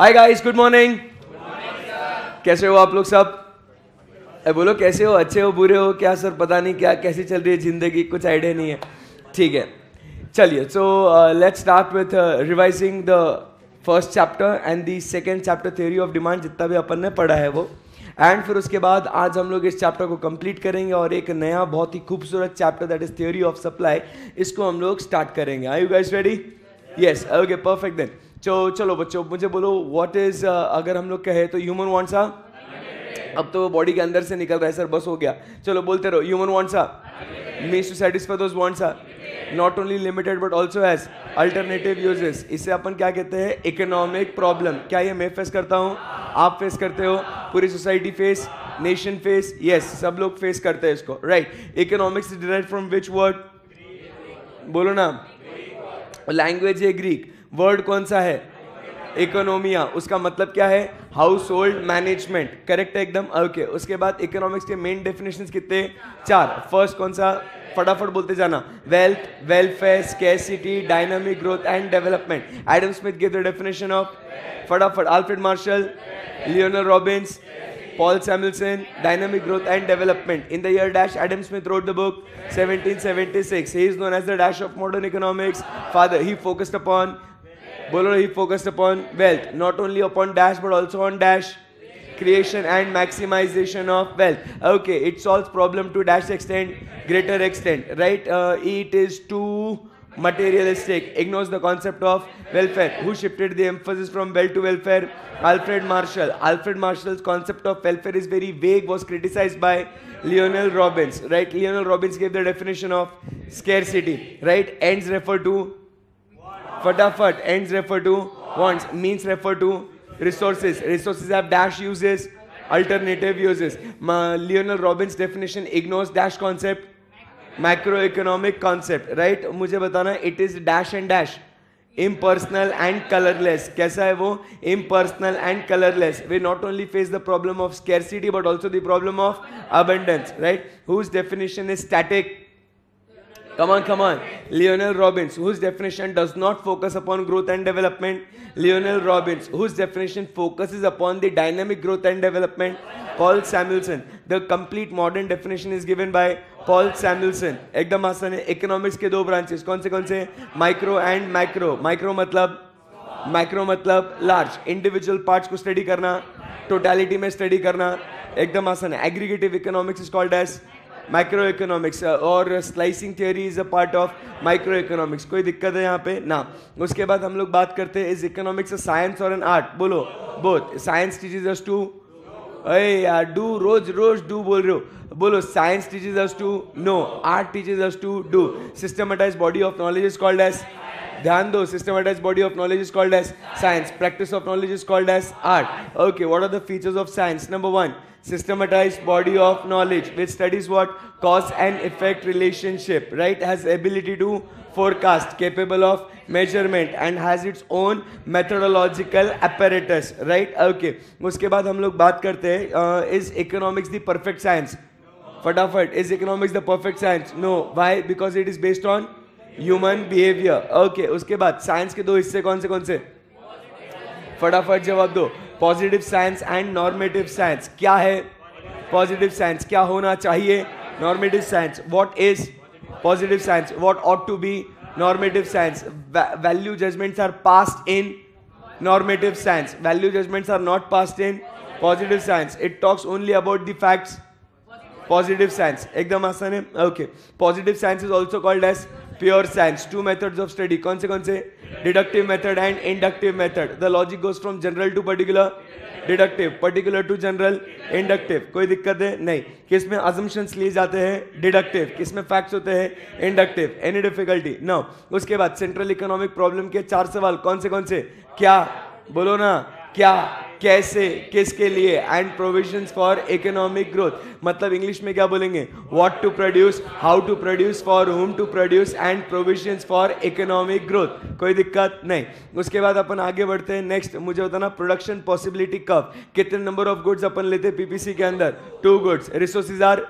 Hi guys good morning कैसे हो आप लोग सब बोलो कैसे हो अच्छे हो बुरे हो क्या सर पता नहीं क्या कैसी चल रही है जिंदगी कुछ आइडिया नहीं है ठीक है चलिए so let's start with revising the first chapter and the second chapter theory of demand जितना भी अपन ने पढ़ा है वो एंड फिर उसके बाद आज हम लोग इस चैप्टर को कंप्लीट करेंगे और एक नया बहुत ही खूबसूरत chapter that is theory of supply इसको हम लोग स्टार्ट करेंगे are you guys ready yes okay perfect then चो, चलो बच्चों मुझे बोलो व्हाट इज uh, अगर हम लोग कहे तो ह्यूमन वांट्स आ अब तो बॉडी के अंदर से निकल रहा है सर बस हो गया चलो बोलते रहो human wants are means to satisfy those wants are not only limited but also has alternative uses इसे अपन क्या कहते हैं इकोनॉमिक प्रॉब्लम क्या ये मैं फेस करता हूँ आप फेस करते हो पूरी society face nation face yes सब लोग फेस करते हैं इसको right economics derive from which word बोलो ना लैंग्वेज है ग्रीक वर्ड कौन सा है इकोनॉमिया उसका मतलब क्या है हाउस होल्ड मैनेजमेंट करेक्ट है एकदम ओके okay. उसके बाद इकोनॉमिक्स के मेन डेफिनेशन कितने चार फर्स्ट कौन सा फटाफट बोलते जाना wealth welfare scarcity dynamic growth and development Adam Smith give the definition of फटाफट Alfred Marshall Lionel Robbins Paul Samuelson, Dynamic Growth and Development. In the year dash, Adam Smith wrote the book 1776. He is known as the dash of modern economics. Father, he focused upon Bolero, he focused upon wealth, not only upon dash but also on dash creation and maximization of wealth. Okay, it solves problem to dash extent, greater extent, right? Uh, it is too materialistic, ignores the concept of welfare. Who shifted the emphasis from wealth to welfare? Alfred Marshall. Alfred Marshall's concept of welfare is very vague, was criticized by Lionel Robbins, right? Lionel Robbins gave the definition of scarcity, right? Ends refer to Fatafat, ends refer to wants, means refer to resources. Resources have dash uses, alternative uses. Ma Lionel Robbins definition ignores dash concept, macroeconomic concept, right? मुझे बताना it is dash and dash. impersonal and colorless कैसा है वो impersonal and colorless we not only face the problem of scarcity but also the problem of abundance right whose definition is static Come on, come on. Lionel Robbins, whose definition does not focus upon growth and development. Lionel Robbins, whose definition focuses upon the dynamic growth and development. Paul Samuelson, the complete modern definition is given by Paul Samuelson एकदम आसान है economics के दो branches कौन से कौन से micro and micro micro मतलब माइक्रो मतलब लार्ज इंडिविजुअल पार्ट्स को स्टडी करना टोटैलिटी में स्टडी करना एकदम आसान है aggregative economics is called as micro economics और slicing theory is a part of micro economics कोई दिक्कत है यहाँ पे ना उसके बाद हम लोग बात करते हैं इज इकोनॉमिक्स साइंस और एन आर्ट बोलो both science teaches us to अरे यार डू रोज रोज डू बोल रहे हो बोलो science teaches us to know art teaches us to do systematized body of knowledge is called as ध्यान दो systematized body of knowledge is called as science practice of knowledge is called as art okay what are the features of science number one systematized body of knowledge which studies what cause and effect relationship right has ability to forecast capable of measurement and has its own methodological apparatus right okay uske baad hum log baat karte hain is economics the perfect science फटाफट is economics the perfect science no why because it is based on human behaviour okay उसके बाद science के दो हिस्से कौन से कौन से फटाफट जवाब दो positive science and normative science क्या है पॉजिटिव साइंस क्या होना चाहिए normative science what is positive science what ought to be normative science value judgements are pass in normative science value judgements are not pass in positive science it talks only about the facts positive science एकदम आसान है okay positive science is also called as pure science two methods of study कौन से कौन से deductive method and inductive method the logic goes from general to particular deductive particular to general inductive कोई दिक्कत है नहीं किस में अजम्पन्स लिए जाते हैं डिडक्टिव किस में फैक्ट्स होते हैं इंडक्टिव एनी डिफिकल्टी नो उसके बाद सेंट्रल इकोनॉमिक प्रॉब्लम के चार सवाल कौन से कौन से क्या बोलो ना क्या कैसे किसके लिए and provision for economic growth मतलब इंग्लिश में क्या बोलेंगे what to produce how to produce for whom to produce and provision for economic growth कोई दिक्कत नहीं उसके बाद अपन आगे बढ़ते हैं नेक्स्ट मुझे बताना प्रोडक्शन पॉसिबिलिटी कब कितने नंबर ऑफ गुड्स अपन लेते पीपीसी के अंदर टू गुड्स रिसोर्सिस आर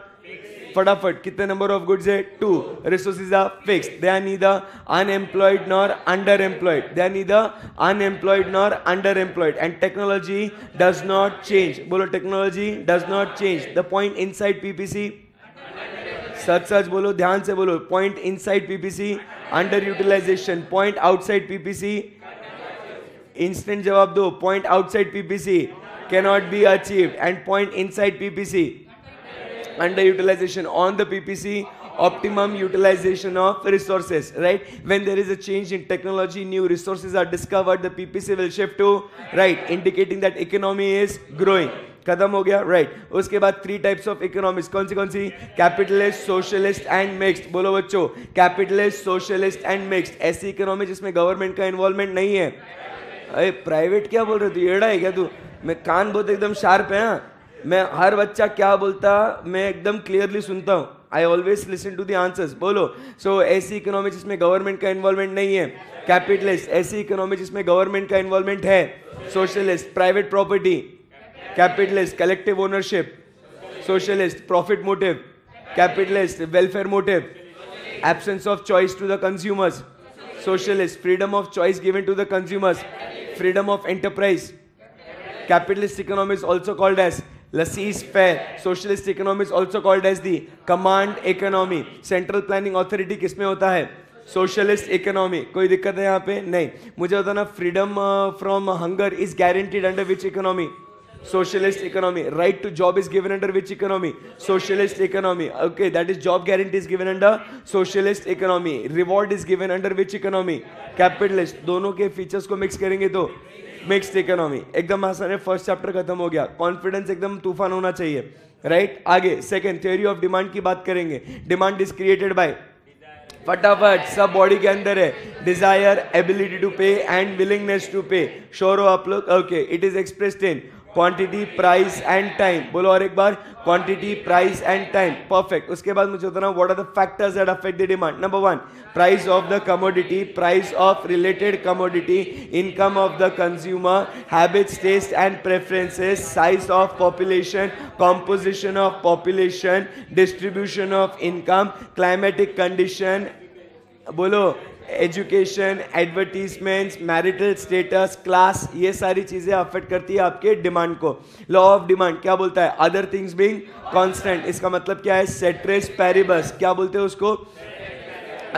फटाफट कितने नंबर ऑफ गुड्स है two resources are fixed they are neither unemployed nor underemployed they are neither unemployed nor underemployed and technology does not change बोलो technology does not change the point inside PPC सच सच बोलो ध्यान से बोलो point inside PPC underutilisation point outside PPC instant जवाब दो point outside PPC cannot be achieved and point inside PPC underutilization on the PPC, optimum utilization of resources, right? When there is a change in technology, new resources are discovered, the PPC will shift to right, indicating that economy is growing. खत्म हो गया right right. उसके बाद three types of economics कौन सी कौन सी capitalist socialist and mixed बोलो बच्चों कैपिटलिस्ट सोशलिस्ट एंड मिक्स्ड ऐसी इकोनॉमी जिसमें गवर्नमेंट का इन्वॉल्वमेंट नहीं है अरे प्राइवेट क्या बोल रहे तू एड़ा है क्या तू मैं कान बहुत एकदम शार्प है ना मैं हर बच्चा क्या बोलता मैं एकदम क्लियरली सुनता हूँ I always listen to the answers बोलो सो so, ऐसी इकोनॉमी जिसमें गवर्नमेंट का इन्वॉल्वमेंट नहीं है कैपिटलिस्ट ऐसी इकोनॉमी जिसमें गवर्नमेंट का इन्वॉल्वमेंट है socialist private property capitalist collective ownership socialist profit motive capitalist welfare motive absence of choice to the consumers socialist freedom of choice given to the consumers freedom of enterprise capitalist economy is also called as Lassie's Fair, Socialist Economics also called as the Command Economy, Central Planning Authority किसमें होता है socialist economy कोई दिक्कत है यहाँ पे नहीं मुझे होता ना freedom from hunger is guaranteed under which economy socialist economy right to job is given under which economy socialist economy okay that is job guarantee is given under socialist economy reward is given under which economy capitalist दोनों के features को mix करेंगे तो mixed economy एकदम आसान है first chapter खत्म हो गया कॉन्फिडेंस एकदम तूफान होना चाहिए राइट right? आगे सेकेंड थ्योरी ऑफ डिमांड की बात करेंगे डिमांड इज क्रिएटेड बाय फटाफट सब बॉडी के अंदर है desire ability to pay and willingness to pay शोर हो आप लोग okay it is expressed in quantity price and time बोलो और एक बार quantity price and time perfect उसके बाद मुझे बताना what are the factors that affect the demand number one price of the commodity price of related commodity income of the consumer habits taste and preferences size of population composition of population distribution of income climatic condition बोलो education advertisements marital status class ये सारी चीज़ें affect करती है आपके demand को law of demand क्या बोलता है अदर थिंग्स बींग कॉन्स्टेंट इसका मतलब क्या है सेट्रेस पेरिबस क्या बोलते हैं उसको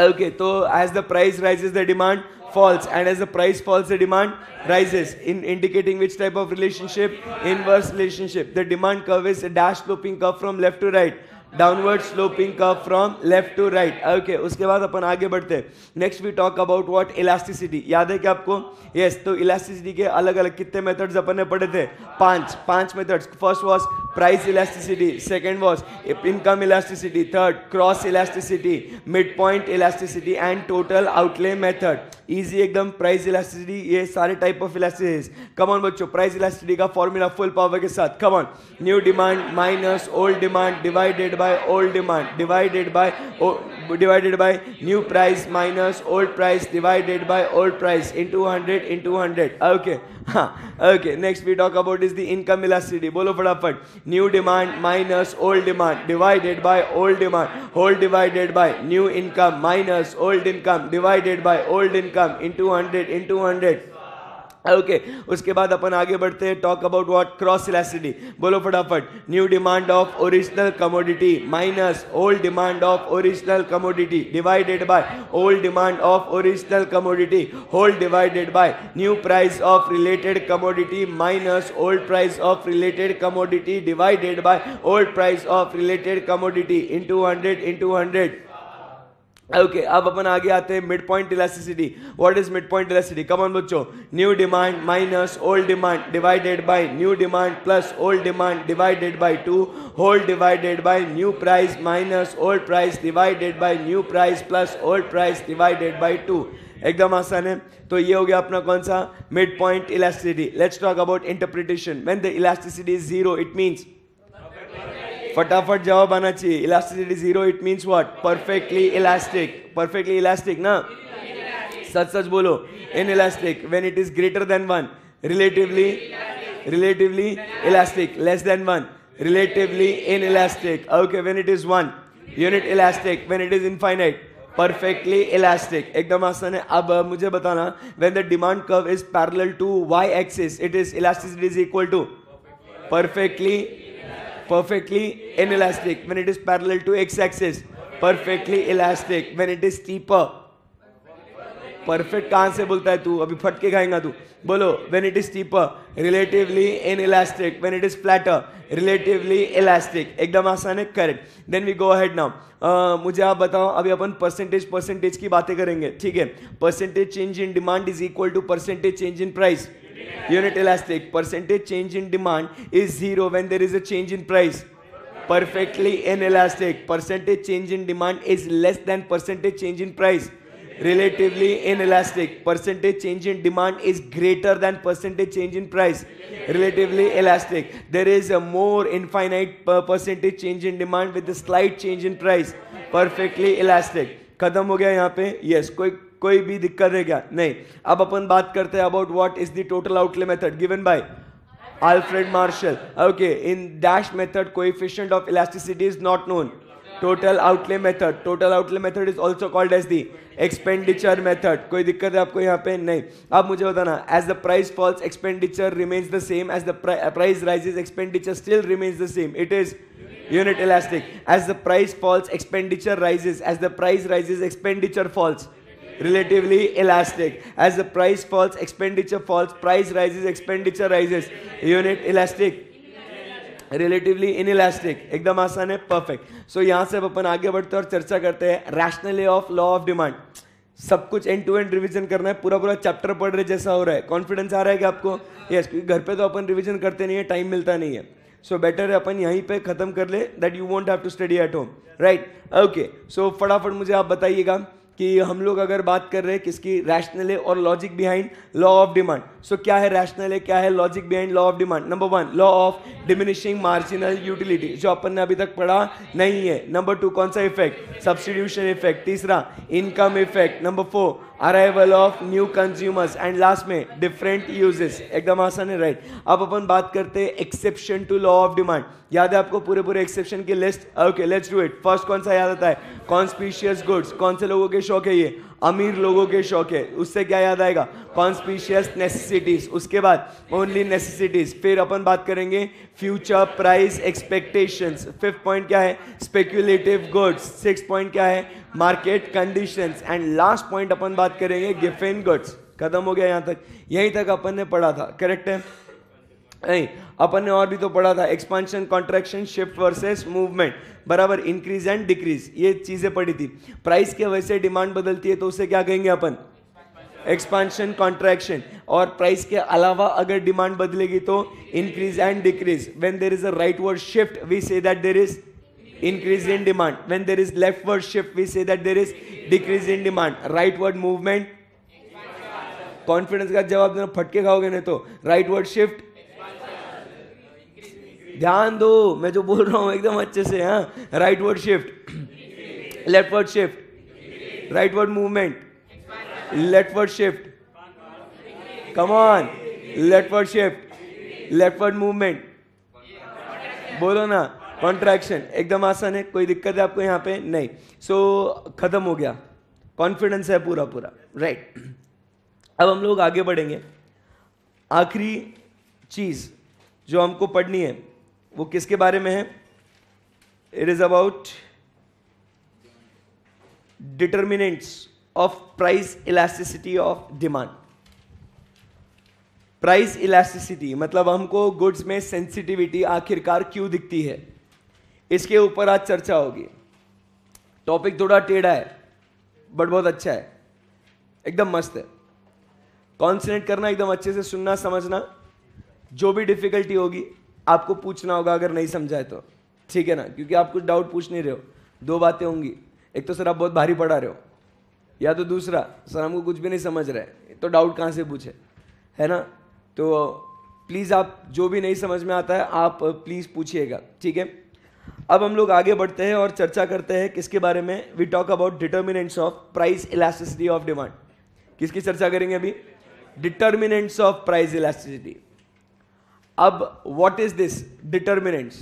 ओके तो as the price rises the demand falls and as the price falls the demand rises in indicating which type of relationship inverse relationship the demand curve is dash sloping curve from left to right downward sloping का from left to right okay उसके बाद अपन आगे बढ़ते हैं next we talk about what elasticity याद है क्या आपको यस yes, तो इलास्टिसिटी के अलग अलग कितने मेथड्स अपन ने पढ़े थे पांच पांच methods first was price elasticity second was income elasticity third cross elasticity mid point elasticity and total outlay method easy एकदम प्राइस इलास्टिसिटी ये सारे टाइप ऑफ इलास्टिसिटीज कमॉन बच्चों प्राइस इलास्टिसिटी का फॉर्मूला फुल पावर के साथ come on new demand minus old demand divided by old demand divided by divided by new price minus old price divided by old price into hundred into hundred okay हाँ okay next we talk about is the income elasticity बोलो फटाफट new demand minus old demand divided by old demand whole divided by new income minus old income divided by old income into hundred into hundred okay okay, उसके बाद अपन आगे बढ़ते हैं talk about what cross elasticity बोलो फटाफट new demand of original commodity minus old demand of original commodity divided by old demand of original commodity whole divided by new price of related commodity minus old price of related commodity divided by old price of related commodity into hundred into hundred okay okay, अब अपन आगे आते हैं mid point elasticity what is mid point come on बच्चों new demand minus old demand divided by new demand plus old demand divided by two whole divided by new price minus old price divided by new price plus old price divided by two एकदम आसान है तो ये हो गया अपना कौन सा mid point elasticity let's talk about interpretation when the elasticity is zero it means फटाफट जवाब आना चाहिए elasticity zero it means what perfectly elastic perfectly elastic ना सच सच बोलो inelastic when it is greater than one relatively relatively elastic less than one relatively inelastic okay when it is one unit elastic when it is infinite perfectly elastic एकदम आसान है अब मुझे बताना when the demand curve is parallel to Y axis it is elasticity is equal to perfectly perfectly inelastic when it is parallel to x-axis perfectly elastic when it is steeper perfect कहाँ से बोलता है तू अभी फटके खाएगा तू बोलो when it is steeper relatively inelastic. When when it is relatively relatively elastic एकदम आसान है correct then we go ahead now मुझे आप बताओ अभी अपन परसेंटेज परसेंटेज की बातें करेंगे ठीक है percentage change in demand is equal to percentage change in price unit elastic percentage change in demand is zero when when is a change in price perfectly inelastic percentage change in demand is less than percentage change in price Relatively inelastic. Percentage change in demand is greater than percentage change in price. Relatively elastic. There is a more infinite per percentage change in demand with a slight change in price. Perfectly elastic. कदम हो गया यहाँ पे yes, कोई कोई भी दिक्कत है क्या नहीं अब अपन बात करते हैं about what is the total outlay method given by Alfred Marshall okay in dash method coefficient of elasticity is not known total outlay method total outlay method is also called as the expenditure method कोई दिक्कत है आपको यहाँ पे नहीं अब मुझे बताना as the price falls expenditure remains the same as the price rises expenditure still remains the same it is unit elastic as the price falls expenditure rises as the price rises expenditure falls relatively elastic. As the price falls, expenditure falls, price rises, expenditure rises. Unit elastic. Relatively inelastic एकदम आसान है perfect so so, यहाँ से अब अपन आगे बढ़ते हैं और चर्चा करते हैं rational of law of demand सब कुछ एंड टू एंड रिवीजन करना है पूरा पूरा चैप्टर पढ़ रहे जैसा हो रहा है कॉन्फिडेंस आ रहा है कि आपको यस yes, क्योंकि घर पे तो अपन रिवीजन करते नहीं है टाइम मिलता नहीं है सो so, बेटर है अपन यहीं पे खत्म कर ले that you won't have to study at home right okay so फटाफट मुझे आप बताइएगा कि हम लोग अगर बात कर रहे हैं किसकी रैशनल है और logic behind law of demand so क्या है रैशनल है क्या है logic behind law of demand number one law of diminishing marginal utility जो अपन ने अभी तक पढ़ा नहीं है नंबर टू कौन सा इफेक्ट सब्सटीट्यूशन इफेक्ट तीसरा income effect number four arrival of new consumers and last में डिफरेंट यूजेस एकदम आसान है राइट अब अपन बात करते हैं exception to law of demand याद है आपको पूरे पूरे एक्सेप्शन की list okay let's do it first कौन सा याद आता है कॉन्स्पिशियस गुड्स कौन से लोगों के शौक है ये अमीर लोगों के शौक है उससे क्या याद आएगा कॉन्स्पिशियस नेसेसिटीज उसके बाद ओनली नेसेसिटीज फिर अपन बात करेंगे future price expectations fifth point क्या है स्पेक्यूलेटिव गुड्स सिक्स पॉइंट क्या है market conditions and last point अपन बात करेंगे गिफिन गुड्स खत्म हो गया यहाँ तक यहीं तक अपन ने पढ़ा था करेक्ट है नहीं अपन ने और भी तो पढ़ा था expansion contraction shift versus movement बराबर इंक्रीज एंड डिक्रीज ये चीजें पड़ी थी प्राइस के वजह से डिमांड बदलती है तो उसे क्या कहेंगे अपन एक्सपांशन कॉन्ट्रैक्शन और प्राइस के अलावा अगर डिमांड बदलेगी तो increase and decrease when there is a rightward shift we say that there is increase demand in there is leftward shift we say that there is decrease in demand rightward movement confidence का जवाब देना फटके खाओगे नहीं तो right rightward shift ध्यान दो मैं जो बोल रहा हूं एकदम अच्छे से हाँ rightward shift leftward shift rightward movement leftward shift come on leftward shift leftward movement बोलो ना कॉन्ट्रैक्शन एकदम आसान है कोई दिक्कत है आपको यहाँ पे नहीं सो so, खत्म हो गया कॉन्फिडेंस है पूरा पूरा राइट right. अब हम लोग आगे बढ़ेंगे आखिरी चीज़ जो हमको पढ़नी है वो किसके बारे में है it is about determinants of price elasticity of demand price elasticity मतलब हमको गुड्स में सेंसिटिविटी आखिरकार क्यों दिखती है इसके ऊपर आज चर्चा होगी टॉपिक थोड़ा टेढ़ा है बट बहुत अच्छा है एकदम मस्त है कॉन्सेंट्रेट करना एकदम अच्छे से सुनना समझना जो भी डिफिकल्टी होगी आपको पूछना होगा अगर नहीं समझाए तो ठीक है ना क्योंकि आप कुछ डाउट पूछ नहीं रहे हो दो बातें होंगी एक तो सर आप बहुत भारी पढ़ा रहे हो या तो दूसरा सर हमको कुछ भी नहीं समझ रहे तो डाउट कहाँ से पूछे है ना तो प्लीज़ आप जो भी नहीं समझ में आता है आप प्लीज़ पूछिएगा ठीक है अब हम लोग आगे बढ़ते हैं और चर्चा करते हैं किसके बारे में we talk about determinants of price elasticity of demand किसकी चर्चा करेंगे अभी डिटर्मिनेंट्स ऑफ प्राइस इलास्टिसिटी अब व्हाट इज दिस डिटर्मिनेंट्स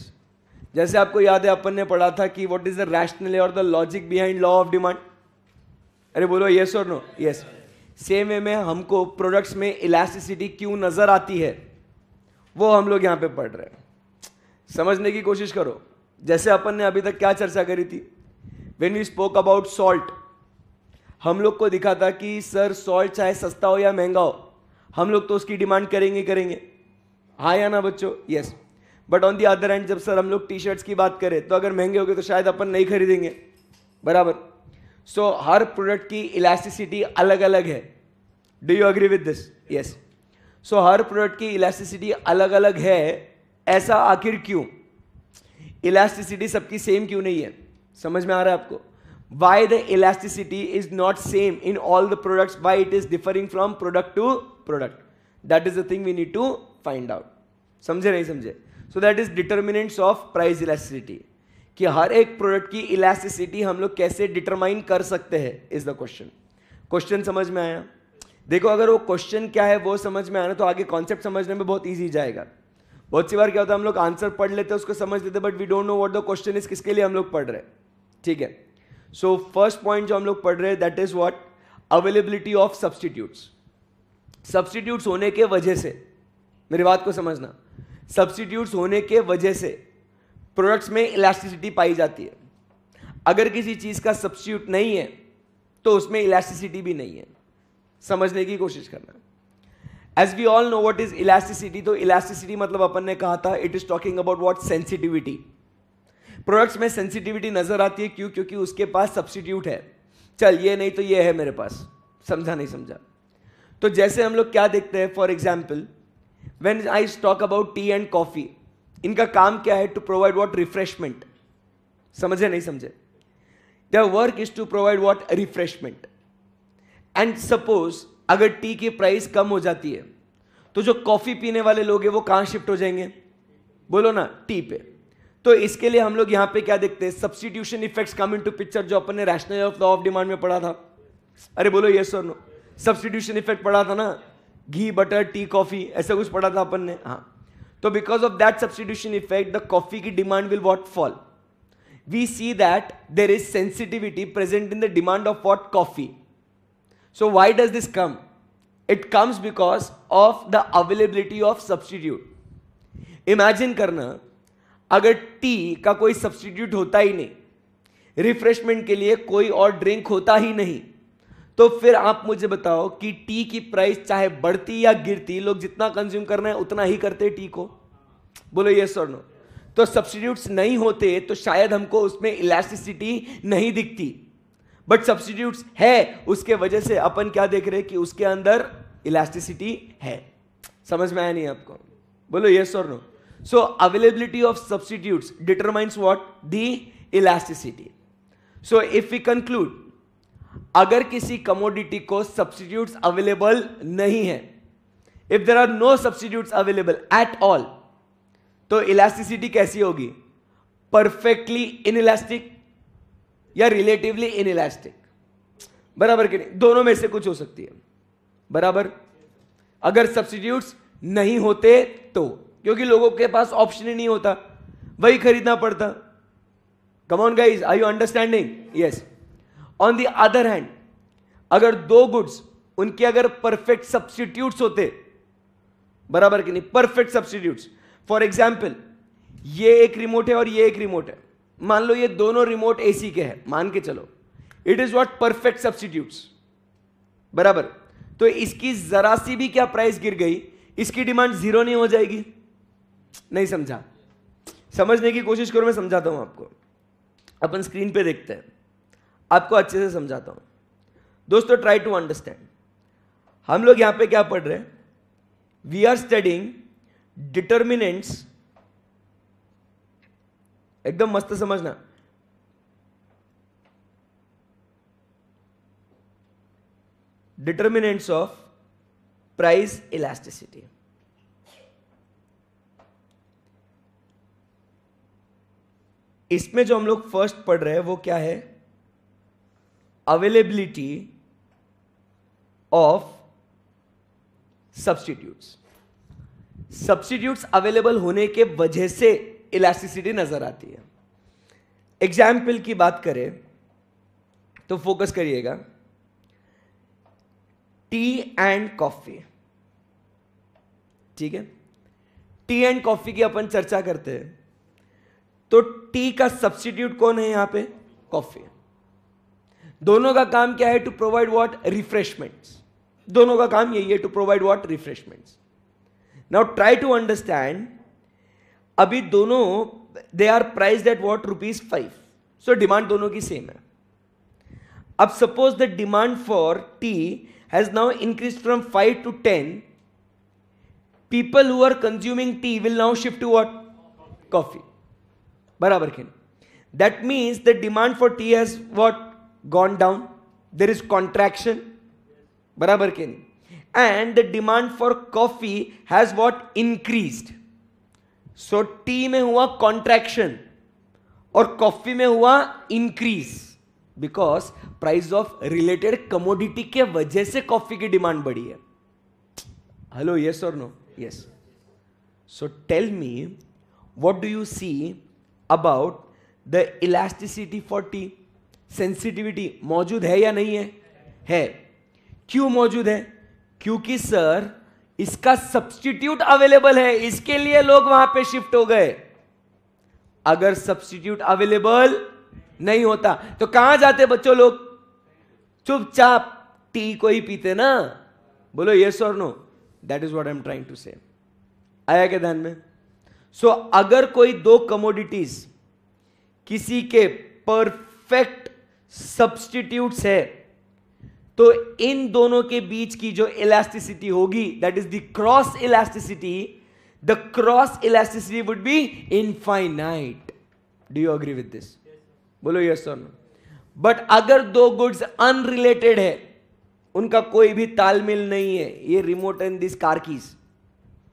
जैसे आपको याद है अपन ने पढ़ा था कि व्हाट इज द रैशनल और the logic behind law of demand अरे बोलो येस और नो यस सेम वे में हमको प्रोडक्ट्स में इलास्टिसिटी क्यों नज़र आती है वो हम लोग यहाँ पे पढ़ रहे हैं समझने की कोशिश करो जैसे अपन ने अभी तक क्या चर्चा करी थी when we spoke about salt हम लोग को दिखा था कि सर सॉल्ट चाहे सस्ता हो या महंगा हो हम लोग तो उसकी डिमांड करेंगे करेंगे हाँ या ना बच्चों yes but on the other end जब सर हम लोग टी शर्ट्स की बात करें तो अगर महंगे हो गए तो शायद अपन नहीं खरीदेंगे बराबर सो so, हर प्रोडक्ट की इलास्टिसिटी अलग अलग है do you agree with this yes so हर प्रोडक्ट की इलास्टिसिटी अलग अलग है ऐसा आखिर क्यों इलास्टिसिटी सबकी सेम क्यों नहीं है समझ में आ रहा है आपको why the elasticity is not same in all the products why it is differing from product to product that is the thing we need to find out समझे नहीं समझे so that is determinants of price elasticity कि हर एक product की elasticity हम लोग कैसे डिटरमाइन कर सकते हैं इज द क्वेश्चन क्वेश्चन समझ में आया देखो अगर वो क्वेश्चन क्या है वो समझ में आना तो आगे कॉन्सेप्ट समझने में बहुत ईजी जाएगा बहुत सी बार क्या होता है हम लोग आंसर पढ़ लेते हैं उसको समझ लेते but we don't know what the question is किसके लिए हम लोग पढ़ रहे ठीक है सो फर्स्ट पॉइंट जो हम लोग पढ़ रहे हैं that is what availability of substitutes substitutes होने के वजह से मेरी बात को समझना सब्सिट्यूट्स होने के वजह से प्रोडक्ट्स में इलास्टिसिटी पाई जाती है अगर किसी चीज़ का सब्सिट्यूट नहीं है तो उसमें इलास्टिसिटी भी नहीं है समझने की कोशिश करना as we all know what is elasticity तो इलास्टिसिटी मतलब अपन ने कहा था it is talking about what sensitivity products में सेंसिटिविटी नजर आती है क्यों क्योंकि उसके पास सब्सिट्यूट है चल ये नहीं तो ये है मेरे पास समझा नहीं समझा तो जैसे हम लोग क्या देखते हैं for example when I talk about tea and coffee इनका काम क्या है टू प्रोवाइड वॉट रिफ्रेशमेंट समझे नहीं समझे the work is to provide what refreshment and suppose अगर टी की प्राइस कम हो जाती है तो जो कॉफी पीने वाले लोग हैं वो कहां शिफ्ट हो जाएंगे बोलो ना टी पे तो इसके लिए हम लोग यहां पे क्या देखते हैं substitution effects come into picture जो अपन ने rational of law of demand में पढ़ा था अरे बोलो यस और नो सब्सटीट्यूशन इफेक्ट पढ़ा था ना घी बटर टी कॉफी ऐसा कुछ पढ़ा था अपन ने हाँ तो because of that substitution effect the coffee की demand will what fall we see that there is sensitivity present in the demand of what coffee so why does this come it comes because of the availability of substitute imagine करना अगर T का कोई substitute होता ही नहीं refreshment के लिए कोई और ड्रिंक होता ही नहीं तो फिर आप मुझे बताओ कि टी की प्राइस चाहे बढ़ती या गिरती लोग जितना कंज्यूम कर रहे हैं उतना ही करते टी को बोलो ये सर नो तो सब्सटीट्यूट्स नहीं होते तो शायद हमको उसमें इलास्टिसिटी नहीं दिखती बट सब्सटीट्यूट्स है उसके वजह से अपन क्या देख रहे हैं कि उसके अंदर इलास्टिसिटी है समझ में आया नहीं आपको बोलो ये sir no so availability of substitute determines what the elasticity so if you conclude अगर किसी कमोडिटी को सब्सिट्यूट अवेलेबल नहीं है if there are no substitute available at all तो इलास्टिसिटी कैसी होगी परफेक्टली इनइलास्टिक या रिलेटिवली इनइलास्टिक बराबर के नहीं दोनों में से कुछ हो सकती है बराबर अगर सब्सिट्यूट नहीं होते तो क्योंकि लोगों के पास ऑप्शन ही नहीं होता वही खरीदना पड़ता come on guys I you understanding yes on the other hand अगर दो गुड्स उनके अगर परफेक्ट सब्सटीट्यूट होते बराबर कि नहीं परफेक्ट सब्सटीट्यूट फॉर एग्जाम्पल ये एक रिमोट है और ये एक रिमोट है मान लो ये दोनों रिमोट एसी के हैं मान के चलो it is what perfect substitutes बराबर तो इसकी जरा सी भी क्या प्राइस गिर गई इसकी डिमांड जीरो नहीं हो जाएगी नहीं समझा समझने की कोशिश करो मैं समझाता हूं आपको अपन स्क्रीन पे देखते हैं आपको अच्छे से समझाता हूं दोस्तों ट्राई टू अंडरस्टैंड हम लोग यहां पे क्या पढ़ रहे हैं वी आर स्टडिंग डिटर्मिनेंट्स एकदम मस्त समझना डिटर्मिनेंट्स ऑफ प्राइस इलास्टिसिटी इसमें जो हम लोग फर्स्ट पढ़ रहे हैं वो क्या है availability of substitutes substitutes available होने के वजह से इलास्टिसिटी नजर आती है एग्जाम्पल की बात करें तो फोकस करिएगा टी एंड कॉफी ठीक है टी एंड कॉफी की अपन चर्चा करते हैं तो टी का सब्सटीट्यूट कौन है यहां पे कॉफी दोनों का काम क्या है टू प्रोवाइड वॉट रिफ्रेशमेंट्स दोनों का काम यही है to provide what refreshments now try to understand अभी दोनों they are priced at what rupees five so demand दोनों की सेम है अब suppose the demand for tea has now increase from five to ten people who are consuming tea will now shift to what coffee बराबर के that means the demand for tea has what gone down there is contraction barabar ke and the demand for coffee has what increased so tea mein hua contraction aur coffee mein hua increase because price of related commodity के वजह से coffee की demand बढ़ी है hello yes और no yes so tell me what do you see about the elasticity for tea sensitivity मौजूद है या नहीं है है क्यों मौजूद है क्योंकि सर इसका सब्सटीट्यूट अवेलेबल है इसके लिए लोग वहां पे शिफ्ट हो गए अगर सब्सटीट्यूट अवेलेबल नहीं होता तो कहां जाते बच्चों लोग चुपचाप टी को ही पीते ना बोलो यस और no that is what I am trying to say आया क्या ध्यान में सो so, अगर कोई दो कमोडिटीज किसी के परफेक्ट सब्सटीट्यूट है तो इन दोनों के बीच की जो इलास्टिसिटी होगी that is the cross elasticity the cross elasticity would be infinite do you agree with this बोलो यस सर बट अगर दो गुड्स अनरिलेटेड है उनका कोई भी तालमेल नहीं है ये remote and this car keys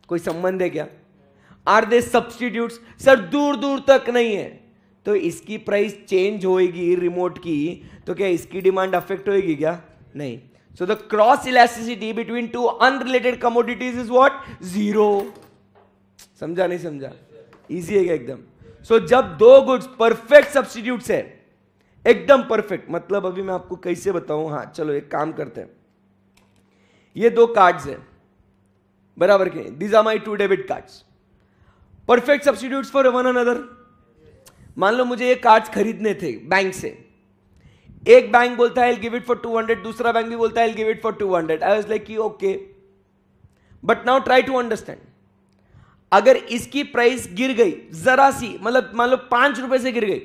कोई संबंध है क्या आर दे सब्सटीट्यूट सर दूर दूर तक नहीं है तो इसकी प्राइस चेंज होएगी रिमोट की तो क्या इसकी डिमांड अफेक्ट होएगी क्या नहीं so the cross elasticity between two unrelated commodities is what zero समझा नहीं समझा इजी है क्या एकदम सो so, जब दो गुड्स परफेक्ट सब्सटीट्यूट है एकदम परफेक्ट मतलब अभी मैं आपको कैसे बताऊं हाँ चलो एक काम करते हैं ये दो कार्ड्स हैं बराबर के these are my two debit cards perfect substitute for one another मान लो मुझे ये कार्ड्स खरीदने थे बैंक से एक बैंक बोलता है give it for two hundred दूसरा बैंक भी बोलता है give it for two hundred I was like कि okay but now try to understand अगर इसकी प्राइस गिर गई जरा सी मतलब मान लो पांच रुपए से गिर गई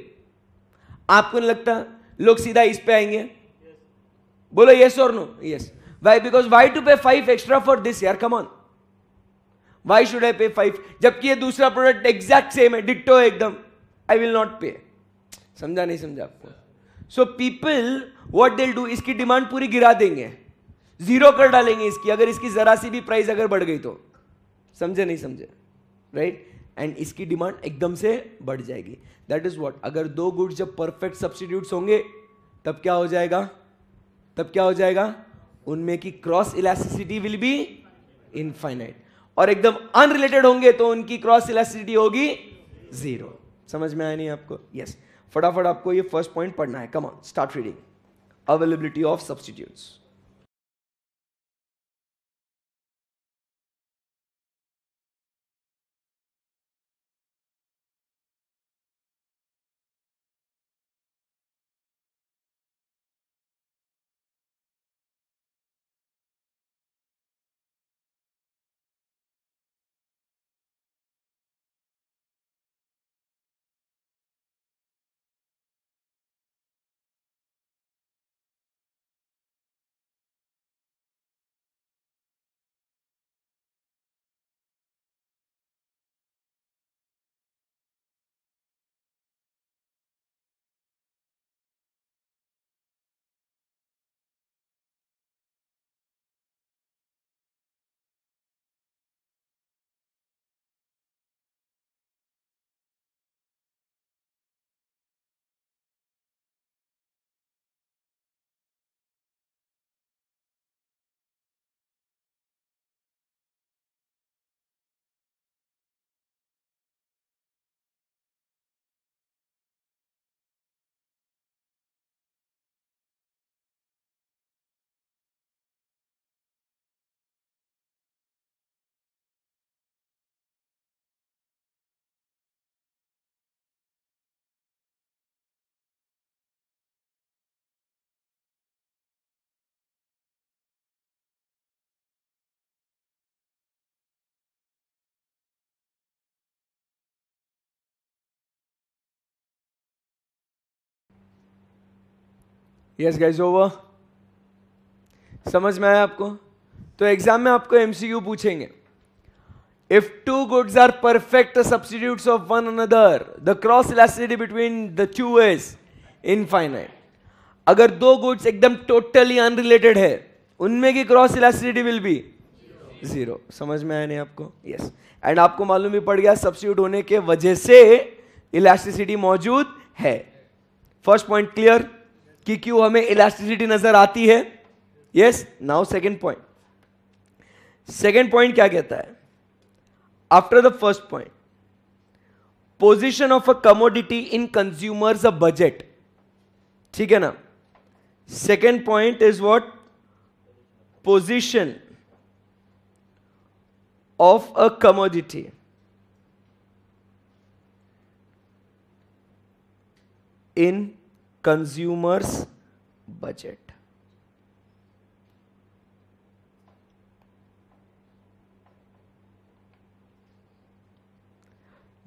आपको नहीं लगता लोग सीधा इस पे आएंगे yes. बोलो यस और no yes why because why to pay five extra for this यार come on why should I pay five जबकि ये दूसरा प्रोडक्ट एग्जैक्ट सेम है डिट्टो एकदम आई विल नॉट पे समझा नहीं समझा आपको so people what they'll do इसकी डिमांड पूरी गिरा देंगे जीरो कर डालेंगे इसकी अगर इसकी जरा सी भी प्राइस अगर बढ़ गई तो समझे नहीं समझे राइट एंड इसकी डिमांड एकदम से बढ़ जाएगी दैट इज वॉट अगर दो गुड्स जब परफेक्ट सब्सिट्यूट होंगे तब क्या हो जाएगा तब क्या हो जाएगा उनमें की cross elasticity will be infinite और एकदम अनरिलेटेड होंगे तो उनकी क्रॉस इलास्टिसिटी होगी जीरो समझ में आया नहीं आपको यस फटाफट आपको ये फर्स्ट पॉइंट पढ़ना है come on start reading availability of substitutes yes guys over समझ में आया आपको तो एग्जाम में आपको एमसीक्यू पूछेंगे if two goods are perfect substitutes of one another, the cross elasticity between the two infinite अगर दो गुड्स एकदम टोटली अनरिलेटेड है उनमें की cross elasticity will be zero समझ में आया नहीं आपको यस yes. एंड आपको मालूम भी पड़ गया सब्सिट्यूट होने के वजह से इलास्टिसिटी मौजूद है फर्स्ट पॉइंट क्लियर कि क्यों हमें इलास्टिसिटी नजर आती है yes now second point second point क्या कहता है after the first point position of a commodity in consumers a budget ठीक है ना second point is what position of a commodity in consumers budget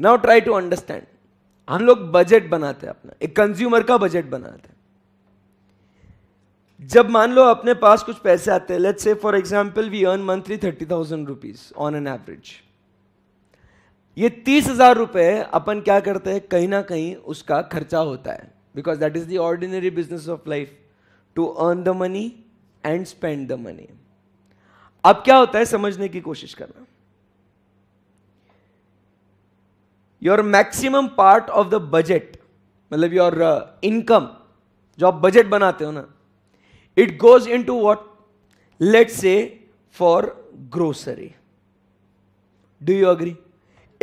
now try to understand हम लोग budget बनाते हैं अपना एक कंज्यूमर का बजट बनाते हैं जब मान लो अपने पास कुछ पैसे आते हैं let's say for example we earn monthly thirty thousand rupees on an average ये तीस हजार रुपये अपन क्या करते हैं कहीं ना कहीं उसका खर्चा होता है because that is the ordinary business of life to earn the money and spend the money अब क्या होता है समझने की कोशिश करना your maximum part of the budget मतलब योर इनकम uh, जो आप बजट बनाते हो ना it goes into what let say for grocery do you agree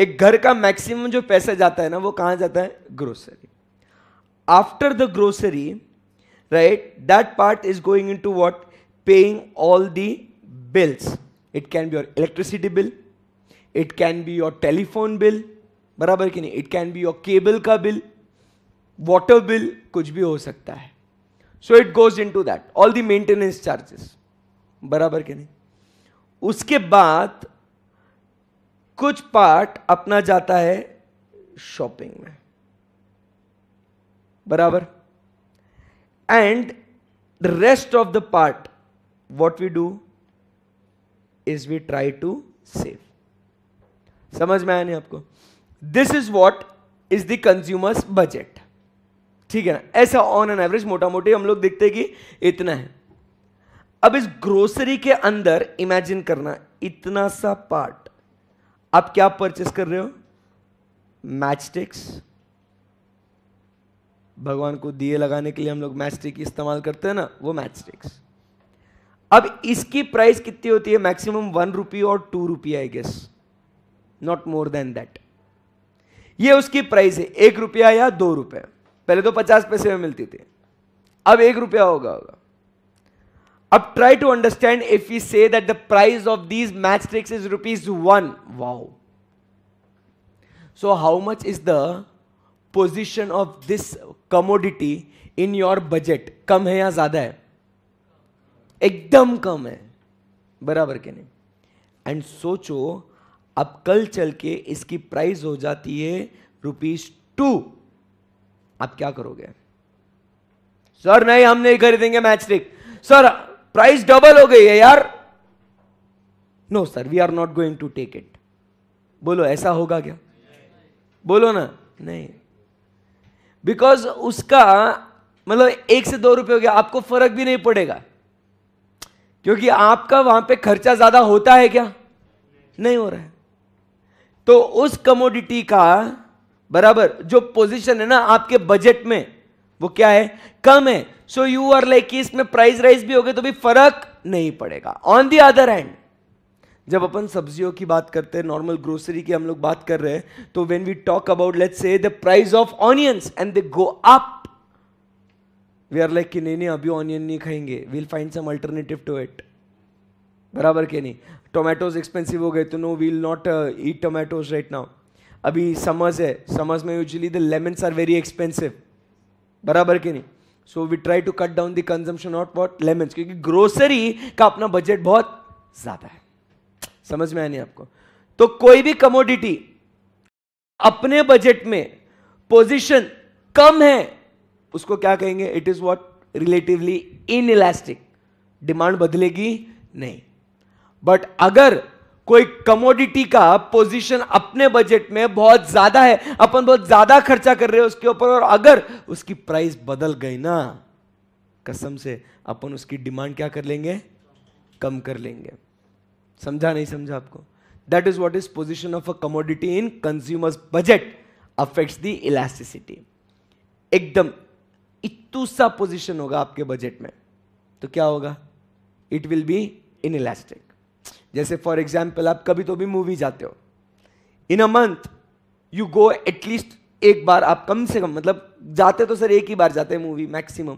एक घर का मैक्सिमम जो पैसा जाता है ना वो कहाँ जाता है grocery after the grocery right that part is going into what paying all the bills it can be your electricity bill it can be your telephone bill barabar ki नहीं it can be your cable का bill water bill कुछ भी हो सकता है so it goes into that all the maintenance charges बराबर कि नहीं उसके बाद कुछ पार्ट अपना जाता है शॉपिंग में बराबर and the rest of the part what we do is we try to save समझ में आया नहीं आपको this is what is the consumers budget ठीक है ना ऐसा ऑन एन एवरेज मोटा मोटी हम लोग देखते हैं कि इतना है अब इस ग्रोसरी के अंदर इमेजिन करना इतना सा पार्ट आप क्या परचेस कर रहे हो मैच भगवान को दिए लगाने के लिए हम लोग मैच स्टिक इस्तेमाल करते हैं ना वो मैच स्टिक्स अब इसकी प्राइस कितनी होती है मैक्सिमम वन रुपी और two rupee I guess not more than that ये उसकी प्राइस है एक रुपया या दो रुपये पहले तो पचास पैसे में मिलती थी अब एक रुपया होगा होगा अब try to understand if you say that the price of these matchsticks is rupees one wow so how much is the position of this commodity in your budget कम है या ज्यादा है एकदम कम है बराबर के नहीं एंड सोचो अब कल चल के इसकी प्राइस हो जाती है रुपीज टू आप क्या करोगे सर नहीं हम नहीं खरीदेंगे matchstick sir price double हो गई है यार no sir we are not going to take it बोलो ऐसा होगा क्या बोलो ना नहीं बिकॉज उसका मतलब एक से दो रुपये हो गया आपको फर्क भी नहीं पड़ेगा क्योंकि आपका वहां पे खर्चा ज्यादा होता है क्या नहीं हो रहा है तो उस कमोडिटी का बराबर जो पोजीशन है ना आपके बजट में वो क्या है कम है सो यू आर लाइक इसमें प्राइस राइज भी हो गए तो भी फर्क नहीं पड़ेगा ऑन दी अदर हैंड जब अपन सब्जियों की बात करते हैं नॉर्मल ग्रोसरी की हम लोग बात कर रहे हैं तो when we talk about let say the price of onions and they go up we are like कि नहीं नहीं अभी ऑनियन नहीं खाएंगे we'll find some alternative to it बराबर के नहीं टोमेटोज एक्सपेंसिव हो गए तो no we'll not eat tomatoes right now अभी समर्स है समर्स में usually the lemons are very expensive बराबर के नहीं so we try to cut down the consumption of what lemons क्योंकि ग्रोसरी का अपना बजट बहुत ज़्यादा है समझ में आया नहीं आपको तो कोई भी कमोडिटी अपने बजट में पोजीशन कम है उसको क्या कहेंगे it is what relatively inelastic demand बदलेगी नहीं बट अगर कोई कमोडिटी का पोजीशन अपने बजट में बहुत ज्यादा है अपन बहुत ज्यादा खर्चा कर रहे हैं उसके ऊपर और अगर उसकी प्राइस बदल गई ना कसम से अपन उसकी डिमांड क्या कर लेंगे कम कर लेंगे समझा नहीं समझा आपको that is what is position of a commodity in consumers budget affects the elasticity एकदम इतू सा पोजिशन होगा आपके बजट में तो क्या होगा it will be inelastic जैसे फॉर एग्जाम्पल आप कभी तो भी मूवी जाते हो in a month you go at least एक बार आप कम से कम मतलब जाते तो सर एक ही बार जाते हैं मूवी मैक्सिमम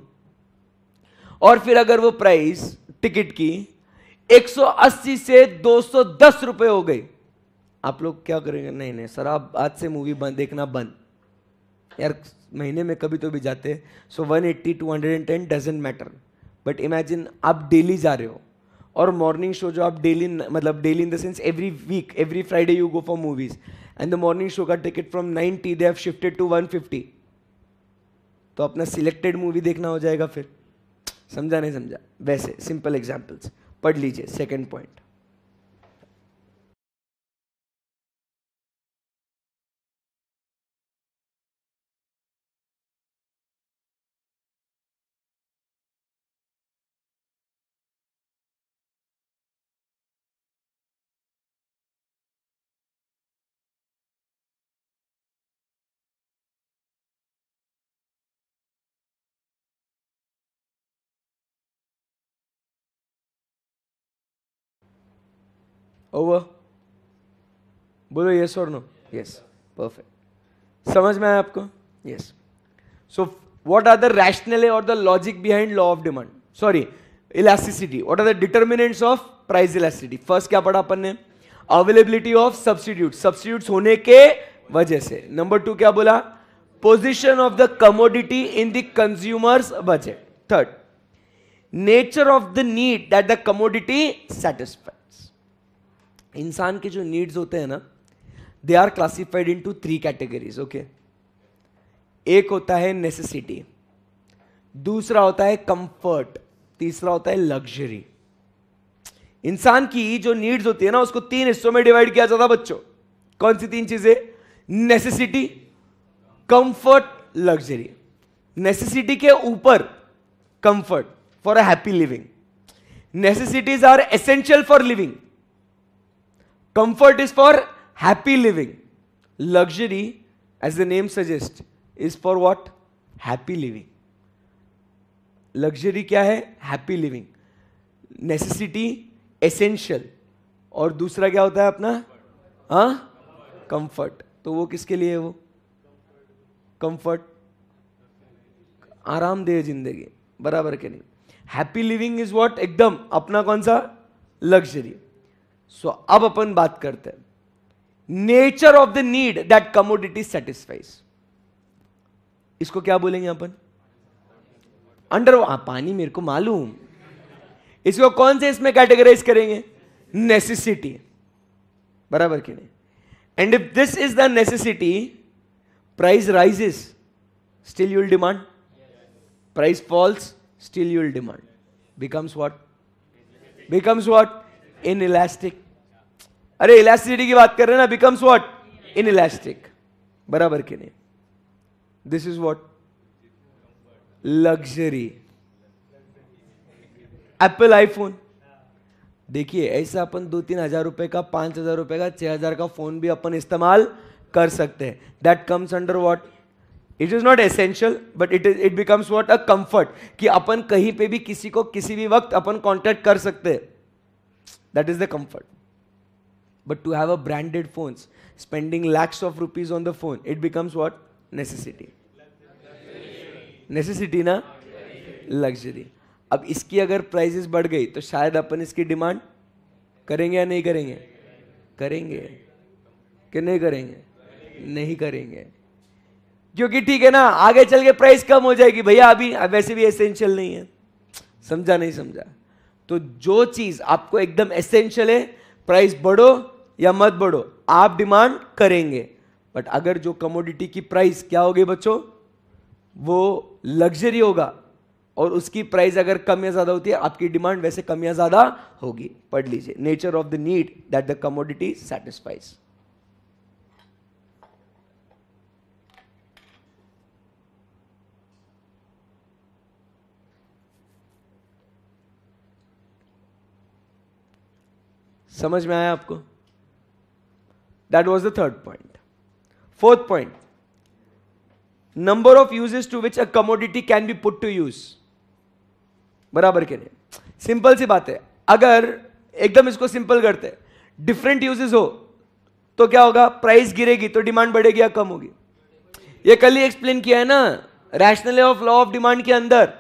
और फिर अगर वो प्राइस टिकट की 180 से 210 रुपए हो गए आप लोग क्या करेंगे नहीं नहीं सर आप आज से मूवी बंद देखना बंद यार महीने में कभी तो भी जाते so one eighty two hundred and ten doesn't matter but imagine आप डेली जा रहे हो और मॉर्निंग शो जो आप डेली मतलब daily in the sense every week every Friday you go for movies and the morning show का ticket from ninety they have shifted to one fifty तो अपना सिलेक्टेड मूवी देखना हो जाएगा फिर समझा नहीं समझा वैसे सिंपल एग्जाम्पल्स पढ़ लीजिए सेकेंड पॉइंट ओवर बोलो यस और नो यस परफेक्ट समझ में आया आपको yes so what are the rational और the logic behind law of demand sorry elasticity what are the determinants of price elasticity first क्या पढ़ा अपन ने अवेलेबिलिटी ऑफ सब्सिट्यूट सब्सिट्यूट होने के वजह से नंबर टू क्या बोला position of the commodity in the consumers budget third nature of the need that the commodity satisfied इंसान के जो नीड्स होते हैं ना they are classified into three categories okay एक होता है नेसेसिटी दूसरा होता है कंफर्ट तीसरा होता है लग्जरी इंसान की जो नीड्स होती है ना उसको तीन हिस्सों में डिवाइड किया जाता बच्चों कौन सी तीन चीजें नेसेसिटी कंफर्ट लग्जरी नेसेसिटी के ऊपर comfort for a happy living necessities are essential for living comfort is for happy living luxury as the name suggest is for what happy living luxury क्या है हैप्पी लिविंग नेसेसिटी एसेंशियल और दूसरा क्या होता है अपना हाँ कंफर्ट तो वो किसके लिए है वो कंफर्ट आरामदेह जिंदगी बराबर के नहीं हैप्पी लिविंग इज वॉट एकदम अपना कौन सा लग्जरी सो so, अब अपन बात करते हैं nature of the need that commodity satisfies इसको क्या बोलेंगे अपन अंडर आ, पानी मेरे को मालूम इसको कौन से इसमें कैटेगराइज करेंगे नेसेसिटी बराबर कि नहीं and if this is the necessity price rises still you'll demand price falls still you'll demand becomes what becomes what inelastic अरे इलास्टिसिटी की बात कर रहे हैं ना बिकम्स व्हाट इन इलास्टिक बराबर के नहीं this is what luxury Apple iPhone देखिए ऐसा अपन दो तीन हजार रुपए का पांच हजार रुपए का छह हजार का फोन भी अपन इस्तेमाल कर सकते हैं that comes under what it is not essential but it is it becomes what a comfort कि अपन कहीं पे भी किसी को किसी भी वक्त अपन कॉन्टेक्ट कर सकते हैं that is the comfort But to have a branded phones, spending lakhs of rupees on the phone it becomes what necessity necessity ना लग्जरी अब इसकी अगर प्राइजेस बढ़ गई तो शायद अपन इसकी डिमांड करेंगे या नहीं करेंगे करेंगे कि नहीं करेंगे नहीं करेंगे क्योंकि ठीक है ना आगे चल के प्राइस कम हो जाएगी भैया अभी वैसे भी एसेंशियल नहीं है समझा नहीं समझा तो जो चीज आपको एकदम एसेंशियल है प्राइस बढ़ो या मत बढ़ो आप डिमांड करेंगे बट अगर जो कमोडिटी की प्राइस क्या होगी बच्चों वो लग्जरी होगा और उसकी प्राइस अगर कम या ज़्यादा होती है आपकी डिमांड वैसे कम या ज़्यादा होगी पढ़ लीजिए nature of the need that the commodity satisfies समझ में आया आपको That was the third point. Fourth point number of uses to which a commodity can be put to use. बराबर के लिए सिंपल सी बात है अगर एकदम इसको सिंपल करते डिफरेंट यूजेस हो तो क्या होगा प्राइस गिरेगी तो डिमांड बढ़ेगी या कम होगी ये कल ही एक्सप्लेन किया है ना rational of law of demand के अंदर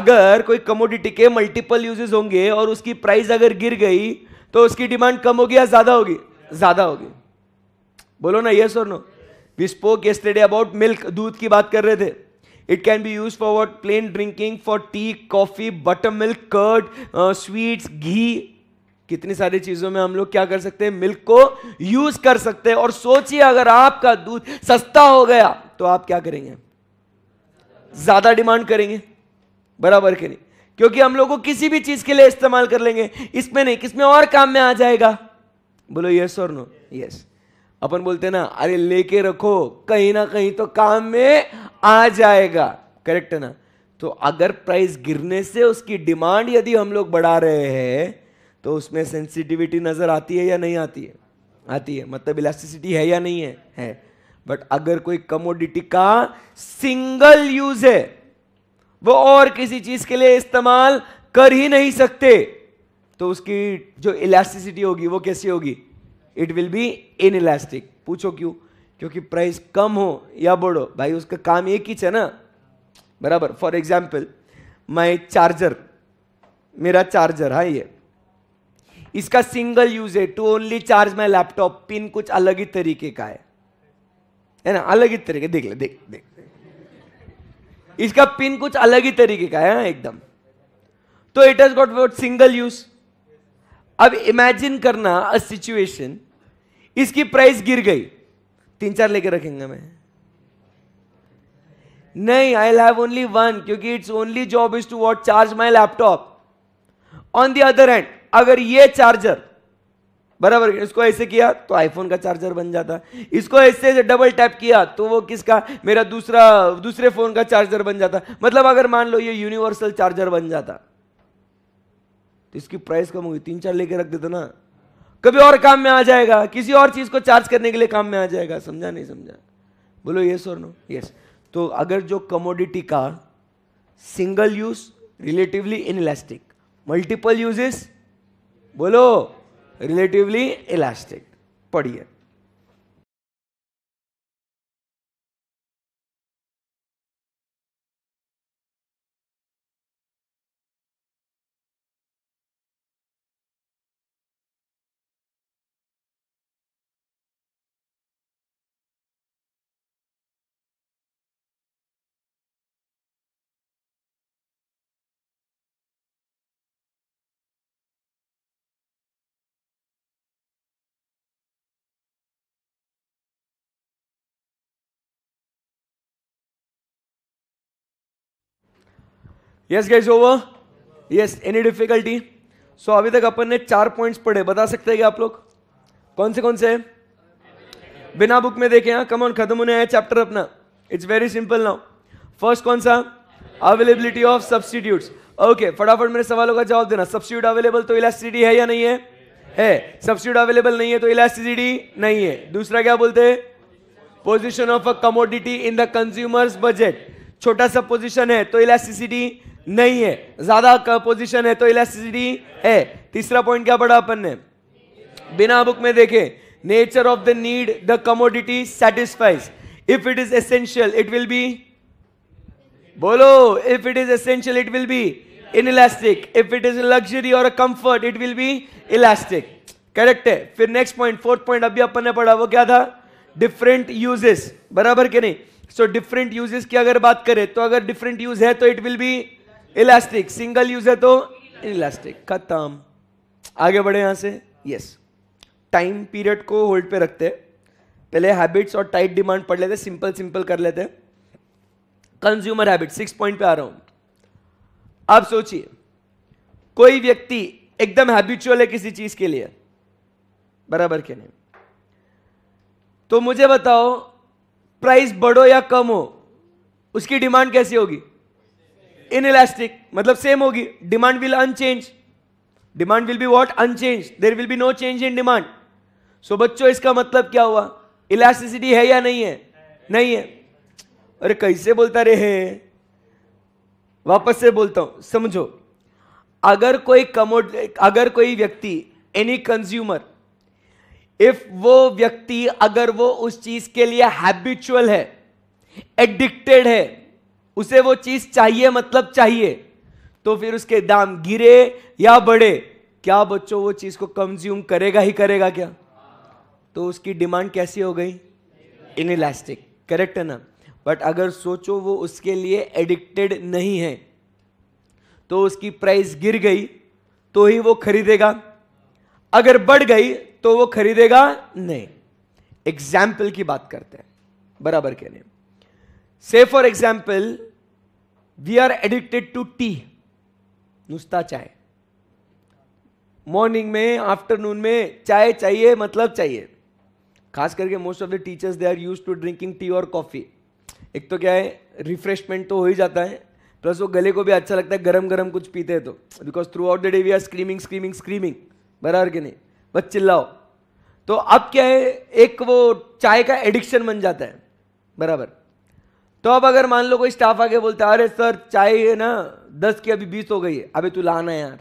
अगर कोई कमोडिटी के मल्टीपल यूजेस होंगे और उसकी प्राइस अगर गिर गई तो उसकी डिमांड कम होगी या ज्यादा होगी ज्यादा होगी बोलो ना यस और no we spoke yesterday about milk दूध की बात कर रहे थे it can be use for what plain drinking for tea coffee butter milk curd sweets ghee कितनी सारी चीजों में हम लोग क्या कर सकते हैं मिल्क को यूज कर सकते हैं और सोचिए अगर आपका दूध सस्ता हो गया तो आप क्या करेंगे ज्यादा डिमांड करेंगे बराबर के नहीं क्योंकि हम लोग को किसी भी चीज के लिए इस्तेमाल कर लेंगे इसमें नहीं किसमें और काम में आ जाएगा बोलो यस और नो यस अपन बोलते ना अरे लेके रखो कहीं ना कहीं तो काम में आ जाएगा करेक्ट है ना तो अगर प्राइस गिरने से उसकी डिमांड यदि हम लोग बढ़ा रहे हैं तो उसमें सेंसिटिविटी नज़र आती है या नहीं आती है आती है मतलब इलास्टिसिटी है या नहीं है है बट अगर कोई कमोडिटी का सिंगल यूज है वो और किसी चीज के लिए इस्तेमाल कर ही नहीं सकते तो उसकी जो इलास्टिसिटी होगी वो कैसी होगी it will be inelastic पूछो क्यों क्योंकि प्राइस कम हो या बढ़ो भाई उसका काम एक ही है ना बराबर फॉर एग्जाम्पल माई चार्जर मेरा चार्जर हाँ ये इसका सिंगल यूज है to only charge my laptop pin कुछ अलग ही तरीके का है है ना अलग ही तरीके देख ले देख देख इसका पिन कुछ अलग ही तरीके का है हाँ, एकदम तो it has got what single use अब इमेजिन करना अ सिचुएशन इसकी प्राइस गिर गई तीन चार लेके रखेंगे मैं नहीं आई हैव ओनली वन क्योंकि its only job is to what charge my laptop on the other hand अगर ये चार्जर बराबर इसको ऐसे किया तो आईफोन का चार्जर बन जाता इसको ऐसे डबल टैप किया तो वो किसका मेरा दूसरा दूसरे फोन का चार्जर बन जाता मतलब अगर मान लो ये यूनिवर्सल चार्जर बन जाता तो इसकी प्राइस कम होगी तीन चार लेके रख देते ना कभी और काम में आ जाएगा किसी और चीज़ को चार्ज करने के लिए काम में आ जाएगा समझा नहीं समझा बोलो यस और नो यस तो अगर जो कमोडिटी का single use relatively inelastic multiple uses बोलो रिलेटिवली इलास्टिक पढ़िए yes guys over yes any difficulty so अभी तक अपन ने चार पॉइंट्स पढ़े बता सकते हैं क्या आप लोग कौन से कौन से हैं बिना बुक में देखे हाँ कमऑन खत्म होने आया चैप्टर अपना it's very simple now first कौन सा अवेलेबिलिटी ऑफ सब्सटीट्यूट ओके फटाफट मेरे सवालों का जवाब देना सब्सिट्यूट अवेलेबल तो इलास्टिसिटी है या नहीं है है सब्सिट्यूट अवेलेबल नहीं है तो इलास्टिसिटी नहीं है दूसरा क्या बोलते हैं position of a commodity in the consumers budget छोटा सा पोजिशन है तो इलास्टिसिटी नहीं है ज्यादा पोजिशन है तो इलास्टिसिटी है तीसरा पॉइंट क्या पढ़ा अपन ने बिना बुक में देखे nature of the need the commodity satisfies if it is essential it will be बोलो if it is essential it will be inelastic if it is luxury और comfort it will be elastic correct है फिर next point fourth point अभी अपन ने पढ़ा वो क्या था डिफरेंट यूजेस बराबर के नहीं सो डिफरेंट यूजेस की अगर बात करें तो अगर डिफरेंट यूज है तो it will be elastic single use है तो इलास्टिक खत्म आगे बढ़े यहां से यस टाइम पीरियड को होल्ड पे रखते पहले हैबिट्स और टाइट डिमांड पढ़ लेते सिंपल सिंपल कर लेते कंज्यूमर हैबिट सिक्स पॉइंट पे आ रहा हूं आप सोचिए कोई व्यक्ति एकदम हैबिचुअल है किसी चीज के लिए बराबर के नहीं तो मुझे बताओ प्राइस बढ़ो या कम हो उसकी डिमांड कैसी होगी इनइलास्टिक मतलब सेम होगी demand will unchanged demand will be what unchanged there will be no change in demand so बच्चों इसका मतलब क्या हुआ इलास्टिसिटी है या नहीं है नहीं है अरे कैसे बोलता रे है वापस से बोलता हूं समझो अगर कोई कमोड अगर कोई व्यक्ति एनी कंज्यूमर इफ वो व्यक्ति अगर वो उस चीज के लिए हैबिचुअल है एडिक्टेड है उसे वो चीज चाहिए मतलब चाहिए तो फिर उसके दाम गिरे या बढ़े क्या बच्चों वो चीज को कंज्यूम करेगा ही करेगा क्या तो उसकी डिमांड कैसी हो गई इन इलास्टिक करेक्ट है ना बट अगर सोचो वो उसके लिए एडिक्टेड नहीं है तो उसकी प्राइस गिर गई तो ही वो खरीदेगा अगर बढ़ गई तो वो खरीदेगा नहीं एग्जाम्पल की बात करते हैं बराबर कह रहे हैं से for example we are addicted to tea नुस्ता चाय मॉर्निंग में आफ्टरनून में चाय चाहिए मतलब चाहिए खास करके most of the teachers they are use to drinking tea और कॉफ़ी एक तो क्या है रिफ्रेशमेंट तो हो ही जाता है प्लस वो गले को भी अच्छा लगता है गरम गरम कुछ पीते हैं तो because throughout the day we are screaming screaming screaming बराबर के नहीं बस चिल्लाओ तो अब क्या है एक वो चाय का एडिक्शन बन जाता है बराबर तो अब अगर मान लो कोई स्टाफ आके बोलता है अरे सर चाय है ना दस की अभी बीस हो गई है अभी तू लाना यार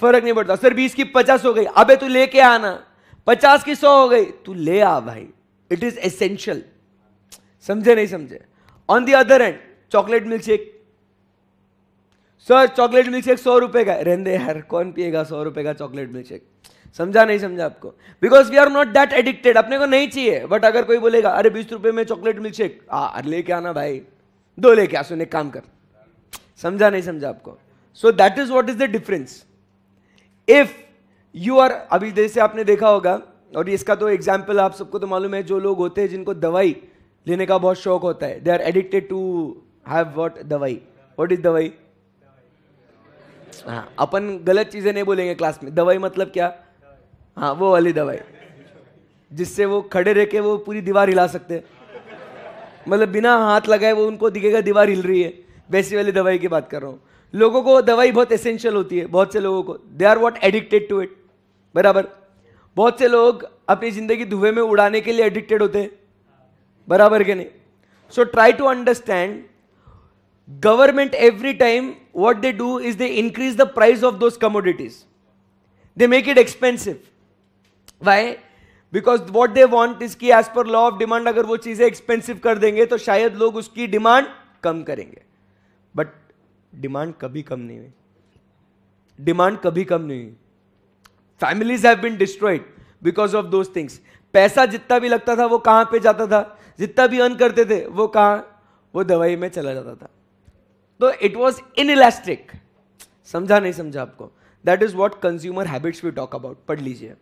फर्क नहीं पड़ता सर बीस की पचास हो गई अबे तू लेके आना पचास की सौ हो गई तू ले आ भाई इट इज एसेंशियल समझे नहीं समझे on the other end chocolate milkshake sir chocolate milkshake सौ रुपए का रेंदे यार कौन पिएगा सौ रुपए का चॉकलेट मिल्क शेक समझा नहीं समझा आपको because we are not that addicted अपने को नहीं चाहिए बट अगर कोई बोलेगा अरे बीस रुपए में चॉकलेट मिल्क शेक अरे लेके आना भाई दो लेके आ सुन एक काम कर समझा नहीं समझा आपको so that is what is the difference if you are अभी जैसे आपने देखा होगा और इसका तो एग्जाम्पल आप सबको तो मालूम है जो लोग होते हैं जिनको दवाई लेने का बहुत शौक होता है they are addicted to have what दवाई वॉट इज दवाई हाँ अपन गलत चीज़ें नहीं बोलेंगे क्लास में दवाई मतलब क्या हाँ वो वाली दवाई जिससे वो खड़े रह के वो पूरी दीवार हिला सकते हैं मतलब बिना हाथ लगाए वो उनको दिखेगा दीवार हिल रही है वैसी वाली दवाई की बात कर रहा हूँ लोगों को दवाई बहुत एसेंशियल होती है बहुत से लोगों को they are what addicted to it बराबर बहुत से लोग अपनी ज़िंदगी धुएं में उड़ाने के लिए एडिक्टेड होते हैं बराबर के नहीं so try to understand government every time what they do is they increase the price of those commodities they make it expensive why because what they want इसकी as per law of demand अगर वो चीज़ें expensive कर देंगे तो शायद लोग उसकी डिमांड कम करेंगे बट डिमांड कभी कम नहीं हुई डिमांड कभी कम नहीं हुई families have been destroyed because of those things पैसा जितना भी लगता था वो कहाँ पे जाता था जितना भी अर्न करते थे वो कहाँ वो दवाई में चला जाता था तो इट वॉज इन इलास्टिक समझा नहीं समझा आपको that is what consumer habits we talk about पढ़ लीजिए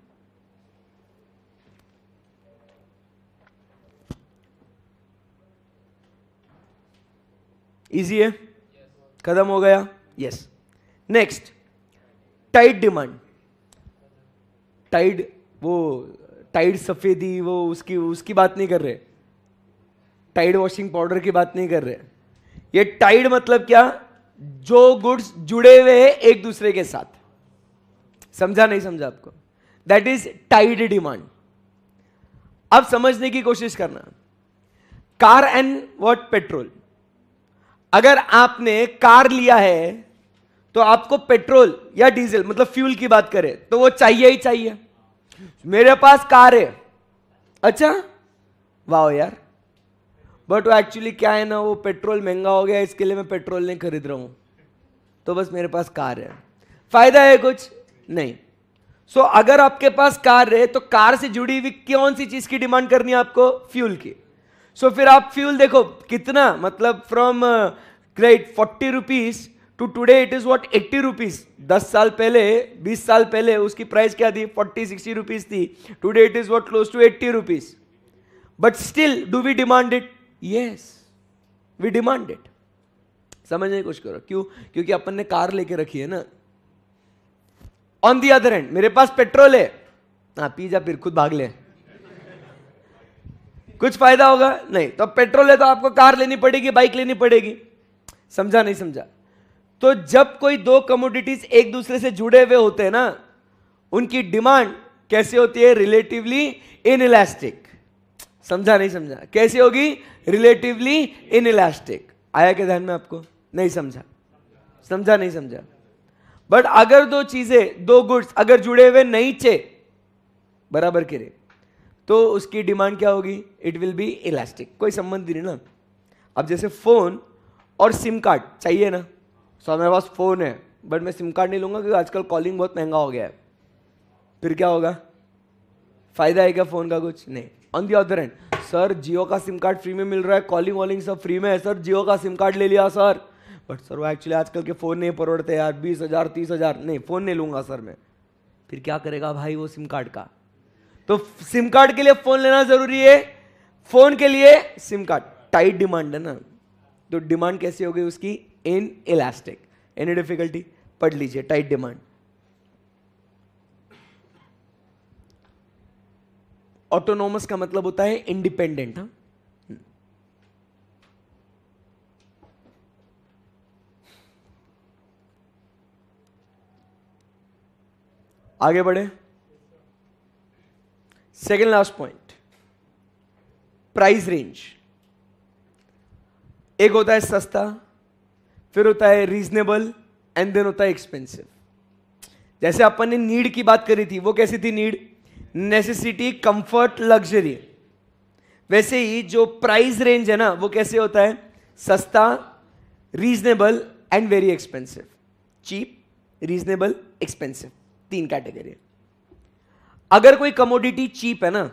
इजी है कदम हो गया yes next tied demand tied वो टाइड सफ़ेदी वो उसकी उसकी बात नहीं कर रहे टाइड वॉशिंग पाउडर की बात नहीं कर रहे ये टाइड मतलब क्या जो गुड्स जुड़े हुए हैं एक दूसरे के साथ समझा नहीं समझा आपको दैट इज टाइड डिमांड अब समझने की कोशिश करना कार एंड वॉट पेट्रोल अगर आपने कार लिया है तो आपको पेट्रोल या डीजल मतलब फ्यूल की बात करें तो वो चाहिए ही चाहिए मेरे पास कार है अच्छा वाह यार बट वो एक्चुअली क्या है ना वो पेट्रोल महंगा हो गया इसके लिए मैं पेट्रोल नहीं खरीद रहा हूं तो बस मेरे पास कार है फायदा है कुछ नहीं सो so, अगर आपके पास कार है तो कार से जुड़ी हुई कौन सी चीज की डिमांड करनी है आपको फ्यूल की सो so, फिर आप फ्यूल देखो कितना मतलब from uh, credit forty rupees to today it is what eighty rupees दस साल पहले बीस साल पहले उसकी प्राइस क्या थी फोर्टी सिक्सटी रुपीज थी today it is what close to eighty rupees but still do we demand it yes we demand it समझने की कोशिश करो क्यों क्योंकि अपन ने कार लेके रखी है ना ऑन दी अदर एंड मेरे पास पेट्रोल है हाँ पी जा फिर खुद भाग ले कुछ फायदा होगा नहीं तो पेट्रोल है तो आपको कार लेनी पड़ेगी बाइक लेनी पड़ेगी समझा नहीं समझा तो जब कोई दो कमोडिटीज एक दूसरे से जुड़े हुए होते हैं ना उनकी डिमांड कैसे होती है रिलेटिवली इलास्टिक समझा नहीं समझा कैसे होगी रिलेटिवली इलास्टिक आया के ध्यान में आपको नहीं समझा समझा नहीं समझा बट अगर दो चीजें दो गुड्स अगर जुड़े हुए नहीं चे बराबर के रे तो उसकी डिमांड क्या होगी इट विल बी इलास्टिक कोई संबंध नहीं ना अब जैसे फोन और सिम कार्ड चाहिए ना सो मेरे पास फ़ोन है बट मैं सिम कार्ड नहीं लूँगा क्योंकि आजकल कॉलिंग बहुत महंगा हो गया है फिर क्या होगा फ़ायदा है क्या फ़ोन का कुछ नहीं on the other end sir Jio का सिम कार्ड फ्री में मिल रहा है कॉलिंग वॉलिंग सब फ्री में है सर जियो का सिम कार्ड ले लिया सर बट सर वो एक्चुअली आजकल के फ़ोन नहीं परोड़ते यार बीस हज़ार तीस हज़ार नहीं फ़ोन नहीं लूँगा सर मैं फिर क्या करेगा भाई वो सिम कार्ड का तो सिम कार्ड के लिए फ़ोन लेना ज़रूरी है फ़ोन के लिए सिम कार्ड टाइट डिमांड है ना तो डिमांड कैसी होगी उसकी इन इलास्टिक एनी डिफिकल्टी पढ़ लीजिए टाइट डिमांड ऑटोनोमस का मतलब होता है इंडिपेंडेंट हाँ आगे बढ़े second last point price range एक होता है सस्ता फिर होता है रीजनेबल एंड देन होता है एक्सपेंसिव जैसे अपन ने नीड की बात करी थी वो कैसी थी नीड नेसेसिटी कंफर्ट लग्जरी वैसे ही जो प्राइस रेंज है ना वो कैसे होता है सस्ता reasonable and very expensive cheap reasonable expensive तीन कैटेगरी अगर कोई कमोडिटी चीप है ना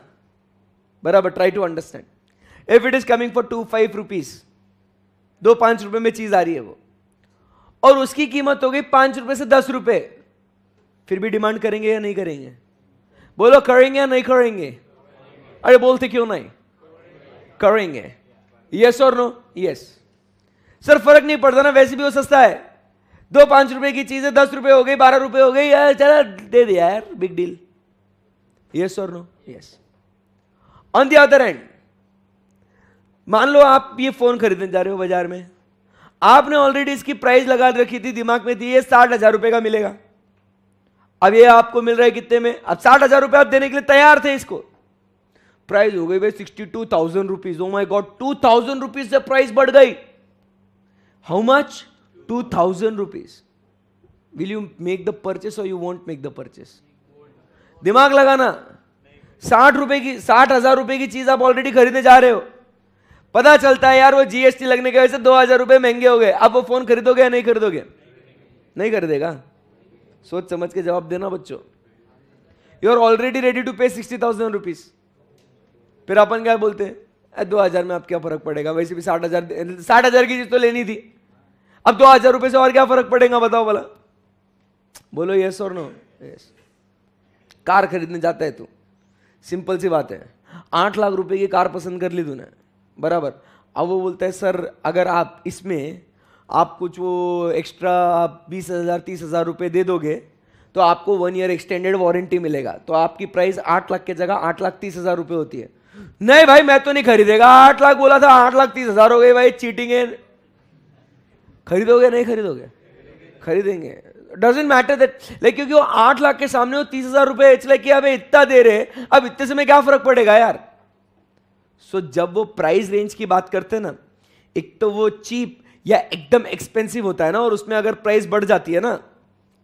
बराबर try to understand if it is coming for two five rupees दो पांच रुपए में चीज आ रही है वो और उसकी कीमत हो गई पांच रुपए से दस रुपए फिर भी डिमांड करेंगे या नहीं करेंगे बोलो करेंगे या नहीं करेंगे अरे बोलते क्यों नहीं करेंगे यस और नो यस सर फर्क नहीं पड़ता ना वैसे भी वो सस्ता है दो पांच रुपए की चीज है दस रुपए हो गई बारह रुपए हो गई यार चला दे दे यार बिग डील यस और no yes on the other end मान लो आप ये फ़ोन खरीदने जा रहे हो बाजार में आपने ऑलरेडी इसकी प्राइस लगा रखी थी दिमाग में थी ये साठ हज़ार रुपए का मिलेगा अब ये आपको मिल रहा है कितने में अब साठ हज़ार रुपए आप देने के लिए तैयार थे इसको प्राइस हो गई भाई sixty two thousand rupees oh my god two thousand rupees से प्राइस बढ़ गई how much two thousand rupees will you make the purchase और you won't make the purchase दिमाग लगाना साठ रुपए की साठ हज़ार रुपए की चीज़ आप ऑलरेडी खरीदने जा रहे हो पता चलता है यार वो जीएसटी लगने की वजह से दो हजार रुपये महंगे हो गए अब वो फोन खरीदोगे या नहीं खरीदोगे नहीं खरीदेगा सोच समझ के जवाब देना बच्चों you are already ready to pay sixty thousand rupees फिर अपन क्या बोलते हैं दो हजार में आप क्या फर्क पड़ेगा वैसे भी साठ हजार साठ हजार की चीज तो लेनी थी अब दो हजार रुपये से और क्या फर्क पड़ेगा बताओ बोला बोलो यस और नो यस कार खरीदने जाता है तू सिंपल सी बात है आठ लाख रुपए की कार पसंद कर ली तूने बराबर अब वो बोलता है सर अगर आप इसमें आप कुछ वो एक्स्ट्रा आप बीस हज़ार तीस हज़ार रुपये दे दोगे तो आपको वन ईयर एक्सटेंडेड वारंटी मिलेगा तो आपकी प्राइस आठ लाख के जगह आठ लाख तीस हज़ार रुपये होती है नहीं भाई मैं तो नहीं खरीदेगा आठ लाख बोला था आठ लाख तीस हज़ार हो गए भाई चीटिंग है खरीदोगे नहीं खरीदोगे खरीदेंगे डजेंट मैटर दैट लाइक क्योंकि वो आठ लाख के सामने वो तीस हज़ार रुपये इट्स कि अब इतना दे रहे अब इतने से मैं क्या फ़र्क पड़ेगा यार सो so, जब वो प्राइस रेंज की बात करते हैं ना एक तो वो चीप या एकदम एक्सपेंसिव होता है ना और उसमें अगर प्राइस बढ़ जाती है ना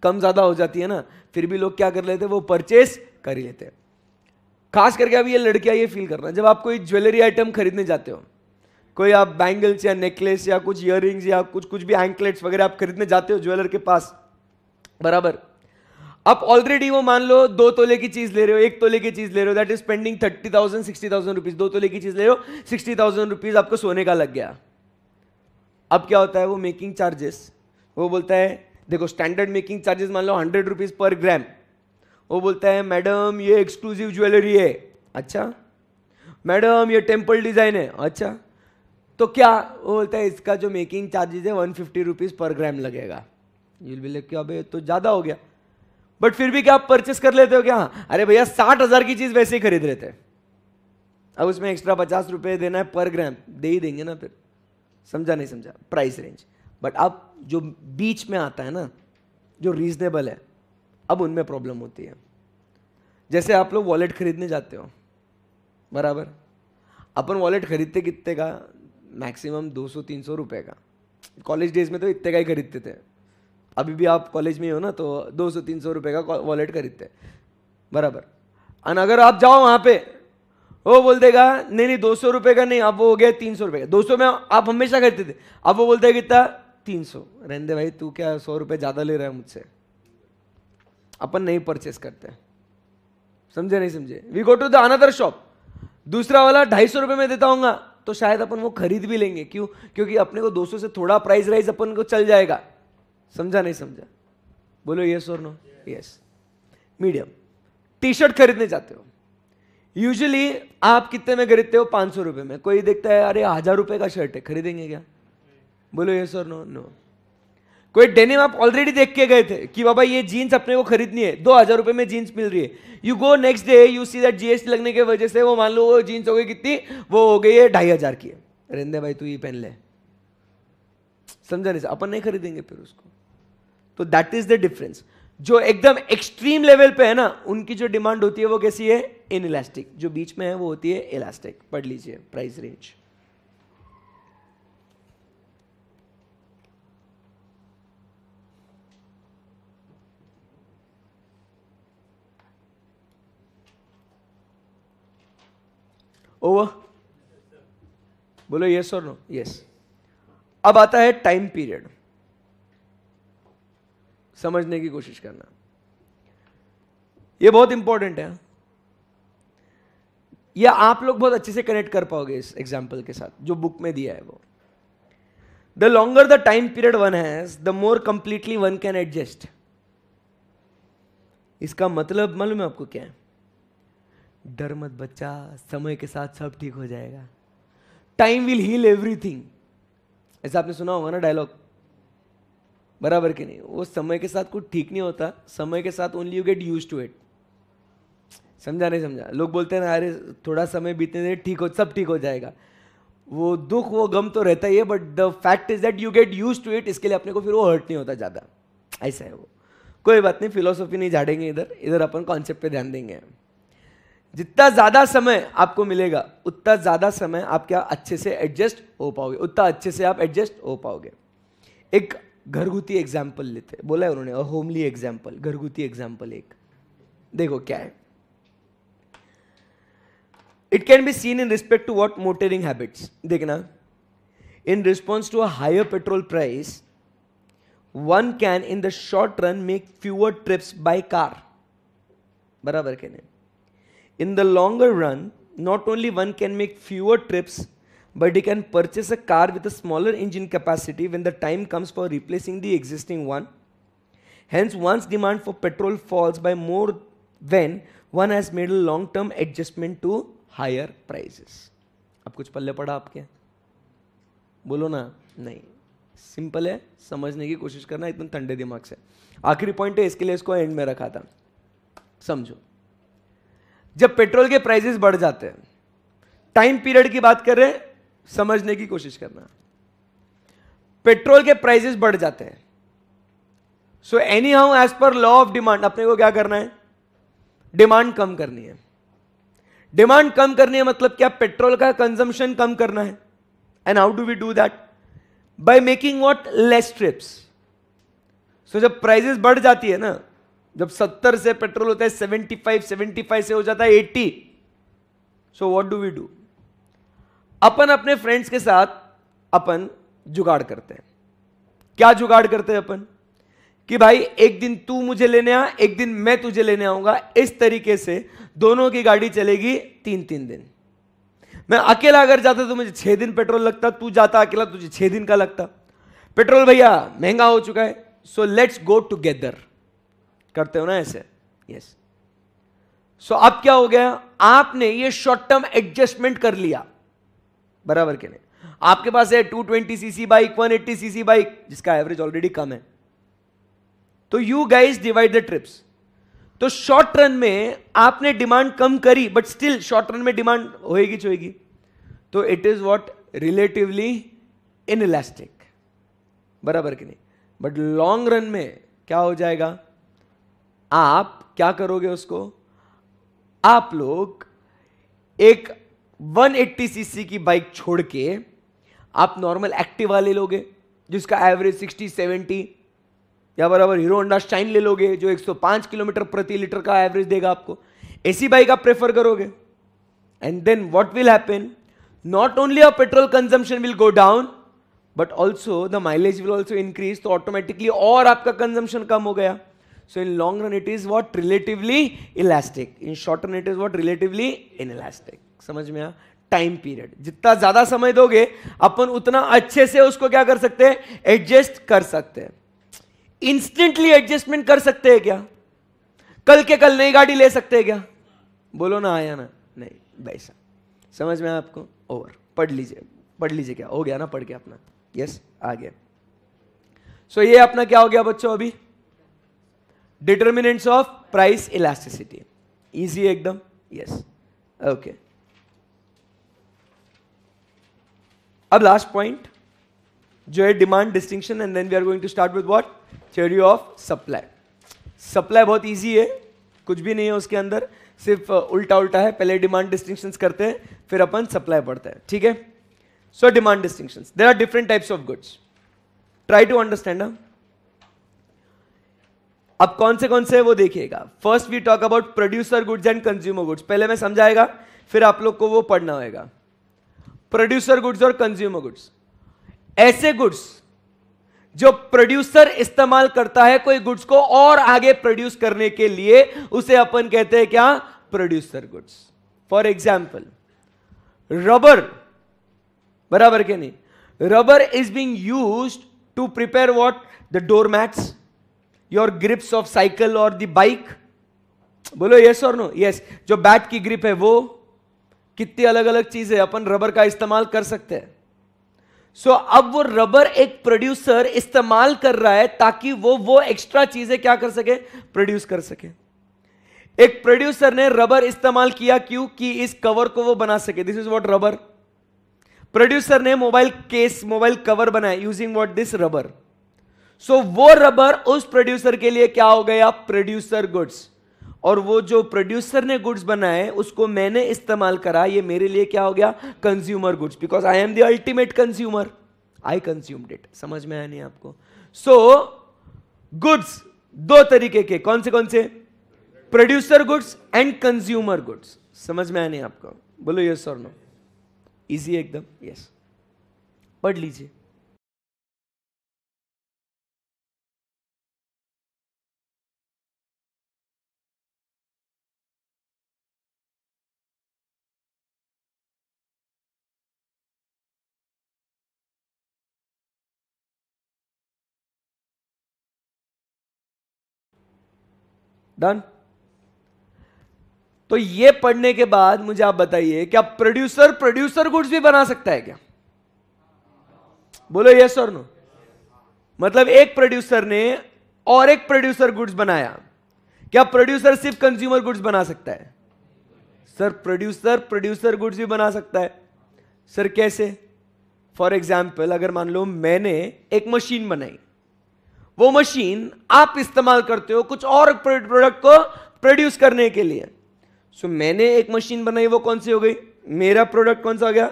कम ज़्यादा हो जाती है ना फिर भी लोग क्या कर लेते हैं वो परचेस कर ही लेते हैं खास करके अब ये लड़कियां ये फील करना जब आप कोई ज्वेलरी आइटम खरीदने जाते हो कोई आप बैंगल्स या नेकलेस या कुछ इयर या कुछ कुछ भी एंकलेट्स वगैरह आप खरीदने जाते हो ज्वेलर के पास बराबर आप ऑलरेडी वो मान लो दो तोले की चीज ले रहे हो एक तोले की चीज ले रहे हो that is spending thirty thousand sixty thousand rupees दो तोले की चीज ले रहे हो सिक्सटी थाउजेंड रुपीज आपको सोने का लग गया अब क्या होता है वो मेकिंग चार्जेस वो बोलता है देखो स्टैंडर्ड मेकिंग चार्जेस मान लो हंड्रेड रुपीज पर ग्राम वो बोलता है मैडम ये एक्सक्लूसिव ज्वेलरी है अच्छा मैडम ये टेम्पल डिज़ाइन है अच्छा तो क्या वो बोलता है इसका जो मेकिंग चार्जेस है one fifty rupees per gram लगेगा यूल बी लाइक क्या तो ज़्यादा हो गया बट फिर भी क्या आप परचेस कर लेते हो क्या अरे भैया साठ हजार की चीज वैसे ही खरीद लेते थे अब उसमें एक्स्ट्रा पचास रुपये देना है पर ग्राम दे ही देंगे ना फिर समझा नहीं समझा प्राइस रेंज बट अब जो बीच में आता है ना जो रीजनेबल है अब उनमें प्रॉब्लम होती है जैसे आप लोग वॉलेट खरीदने जाते हो बराबर अपन वॉलेट खरीदते कितने का मैक्सिमम 200-300 रुपए का कॉलेज डेज में तो इतने का ही खरीदते थे अभी भी आप कॉलेज में हो ना तो दो सौ तीन सौ रुपये का वॉलेट खरीदते बराबर और अगर आप जाओ वहां पे वो बोल देगा नहीं नहीं दो सौ रुपये का नहीं अब वो हो गया तीन सौ रुपये का दो सौ में आप हमेशा खरीदते थे अब वो बोलते कितना तीन सौ रहने भाई तू क्या सौ रुपये ज़्यादा ले रहा है मुझसे अपन नहीं परचेस करते समझे नहीं समझे we go to the another shop दूसरा वाला ढाई सौ रुपये में देता हूँ तो शायद अपन वो खरीद भी लेंगे क्यों क्योंकि अपने को दो सौ से थोड़ा प्राइस राइज अपन को चल जाएगा समझा नहीं समझा बोलो यस और no yes medium T shirt खरीदने जाते हो यूजली आप कितने में खरीदते हो पांच सौ रुपए में कोई देखता है अरे हज़ार रुपए का शर्ट है खरीदेंगे क्या बोलो यस और नो नो कोई डेनिम आप ऑलरेडी देख के गए थे कि बाबा ये जीन्स अपने को खरीदनी है दो हज़ार रुपए में जीन्स मिल रही है you go next day you see that GST लगने की वजह से वो मान लो वो जीन्स हो गई कितनी वो हो गई है ढाई हज़ार की रेंदे भाई तू ये पहन ले समझा नहीं अपन नहीं खरीदेंगे फिर उसको तो दैट इज द डिफरेंस जो एकदम एक्सट्रीम लेवल पे है ना उनकी जो डिमांड होती है वो कैसी है इन इलास्टिक जो बीच में है वो होती है इलास्टिक पढ़ लीजिए प्राइस रेंज ओवर बोलो यस और नो यस अब आता है टाइम पीरियड समझने की कोशिश करना यह बहुत इंपॉर्टेंट है यह आप लोग बहुत अच्छे से कनेक्ट कर पाओगे इस एग्जाम्पल के साथ जो बुक में दिया है वो the longer the time period one has the more completely one can adjust इसका मतलब मालूम है आपको क्या है डर मत बच्चा समय के साथ सब ठीक हो जाएगा टाइम विल हील एवरीथिंग ऐसा आपने सुना होगा ना डायलॉग बराबर कि नहीं वो समय के साथ कुछ ठीक नहीं होता समय के साथ only you get use to it समझा नहीं समझा लोग बोलते हैं ना अरे थोड़ा समय बीतने से ठीक हो सब ठीक हो जाएगा वो दुख वो गम तो रहता ही है but the fact is that you get use to it इसके लिए अपने को फिर वो हर्ट नहीं होता ज़्यादा ऐसा है वो कोई बात नहीं फिलोसॉफी नहीं झाड़ेंगे इधर इधर अपन कॉन्सेप्ट पे ध्यान देंगे जितना ज़्यादा समय आपको मिलेगा उतना ज़्यादा समय आप क्या अच्छे से एडजस्ट हो पाओगे उतना अच्छे से आप एडजस्ट हो पाओगे एक घरगुती एग्जाम्पल लेते बोला है उन्होंने अ होमली एग्जाम्पल घरगुती एग्जाम्पल एक देखो क्या है it can be seen in respect to what motoring habits देखना in response to a higher petrol price one can in the short run make fewer trips by car बराबर कहने in the longer run not only one can make fewer trips but he can purchase a car with a smaller engine capacity when the time comes for replacing the existing one. Hence, one's demand for petrol falls by more when one has made a long term adjustment to higher prices. अब कुछ पल्ले पड़ा आपके बोलो ना नहीं simple है समझने की कोशिश करना एकदम ठंडे दिमाग से आखिरी पॉइंट है इसके लिए इसको एंड में रखा था समझो जब पेट्रोल के प्राइसेस बढ़ जाते हैं टाइम पीरियड की बात कर रहे हैं समझने की कोशिश करना पेट्रोल के प्राइसेस बढ़ जाते हैं so anyhow as per law of demand अपने को क्या करना है डिमांड कम करनी है डिमांड कम करनी है मतलब क्या पेट्रोल का कंजम्पशन कम करना है and how do we do that by making what less trips so जब प्राइजेस बढ़ जाती है ना जब 70 से पेट्रोल होता है 75 75 से हो जाता है 80 so what do we do अपन अपने फ्रेंड्स के साथ अपन जुगाड़ करते हैं क्या जुगाड़ करते हैं अपन कि भाई एक दिन तू मुझे लेने आ एक दिन मैं तुझे लेने आऊंगा इस तरीके से दोनों की गाड़ी चलेगी तीन तीन दिन मैं अकेला अगर जाता तो मुझे छह दिन पेट्रोल लगता तू जाता अकेला तो तुझे छह दिन का लगता पेट्रोल भैया महंगा हो चुका है सो लेट्स गो टुगेदर करते हो ना ऐसे यस सो अब क्या हो गया आपने ये शॉर्ट टर्म एडजस्टमेंट कर लिया बराबर के लिए आपके पास है 220 सीसी बाइक 180 सीसी बाइक जिसका एवरेज ऑलरेडी कम है तो you guys divide the trips तो शॉर्ट रन में आपने डिमांड कम करी बट स्टिल शॉर्ट रन में डिमांड होएगी चोएगी तो it is what relatively inelastic बराबर कि नहीं बट लॉन्ग रन में क्या हो जाएगा आप क्या करोगे उसको आप लोग एक 180 सीसी की बाइक छोड़ के आप नॉर्मल एक्टिव ले लोगे जिसका एवरेज 60 70 या बराबर हीरो होंडा शाइन ले लोगे जो 105 किलोमीटर प्रति लीटर का एवरेज देगा आपको ऐसी बाइक आप प्रेफर करोगे and then what will happen not only a petrol consumption will go down but also the mileage will also increase तो ऑटोमेटिकली और आपका कंजम्पशन कम हो गया So in long run, it is what relatively elastic. In short run, it is what relatively inelastic. समझ में आ time period जितना ज्यादा समय दोगे अपन उतना अच्छे से उसको क्या कर सकते हैं एडजस्ट कर सकते हैं इंस्टेंटली एडजस्टमेंट कर सकते हैं क्या कल के कल नई गाड़ी ले सकते हैं क्या बोलो ना आया ना नहीं भाई साहब समझ में आपको ओवर पढ़ लीजिए पढ़ लीजिए क्या हो गया ना पढ़ के अपना यस आ गया सो so, ये अपना क्या हो गया बच्चों अभी determinants of price elasticity easy एकदम यस ओके अब लास्ट पॉइंट जो है demand distinction and then we are going to start with what theory of supply supply बहुत इजी है कुछ भी नहीं है उसके अंदर सिर्फ uh, उल्टा उल्टा है पहले डिमांड डिस्टिंक्शन करते हैं फिर अपन सप्लाई पढ़ते हैं ठीक है so demand distinction there are different types of goods try to understand अब कौन से कौन से है वो देखिएगा first we talk about producer goods and consumer goods पहले मैं समझाएगा फिर आप लोग को वो पढ़ना होगा प्रोड्यूसर गुड्स और कंज्यूमर गुड्स ऐसे गुड्स जो प्रोड्यूसर इस्तेमाल करता है कोई गुड्स को और आगे प्रोड्यूस करने के लिए उसे अपन कहते हैं क्या producer goods for example rubber बराबर के नहीं rubber is being use to prepare what the door mats your grips of cycle और द बाइक बोलो यस और नो यस जो बैट की ग्रिप है वो कितनी अलग अलग चीजें अपन रबर का इस्तेमाल कर सकते हैं सो so, अब वो रबर एक प्रोड्यूसर इस्तेमाल कर रहा है ताकि वो वो एक्स्ट्रा चीजें क्या कर सके प्रोड्यूस कर सके एक प्रोड्यूसर ने रबर इस्तेमाल किया क्यों कि इस कवर को वो बना सके this is what rubber producer ने मोबाइल केस मोबाइल कवर बनाया using what this rubber so so, वो रबर उस प्रोड्यूसर के लिए क्या हो गया प्रोड्यूसर गुड्स और वो जो प्रोड्यूसर ने गुड्स बनाए उसको मैंने इस्तेमाल करा ये मेरे लिए क्या हो गया consumer goods because I am the ultimate consumer I consumed it समझ में आया नहीं आपको सो so, गुड्स दो तरीके के कौन से कौन से producer goods and consumer goods समझ में आया नहीं आपको बोलो यस और नो इजी एकदम यस पढ़ लीजिए डन तो ये पढ़ने के बाद मुझे आप बताइए क्या प्रोड्यूसर प्रोड्यूसर गुड्स भी बना सकता है क्या बोलो यस और नो मतलब एक प्रोड्यूसर ने और एक प्रोड्यूसर गुड्स बनाया क्या प्रोड्यूसर सिर्फ कंज्यूमर गुड्स बना सकता है सर प्रोड्यूसर प्रोड्यूसर गुड्स भी बना सकता है सर कैसे फॉर एग्जाम्पल अगर मान लो मैंने एक मशीन बनाई वो मशीन आप इस्तेमाल करते हो कुछ और प्रोडक्ट को प्रोड्यूस करने के लिए सो so, मैंने एक मशीन बनाई वो कौन सी हो गई मेरा प्रोडक्ट कौन सा हो गया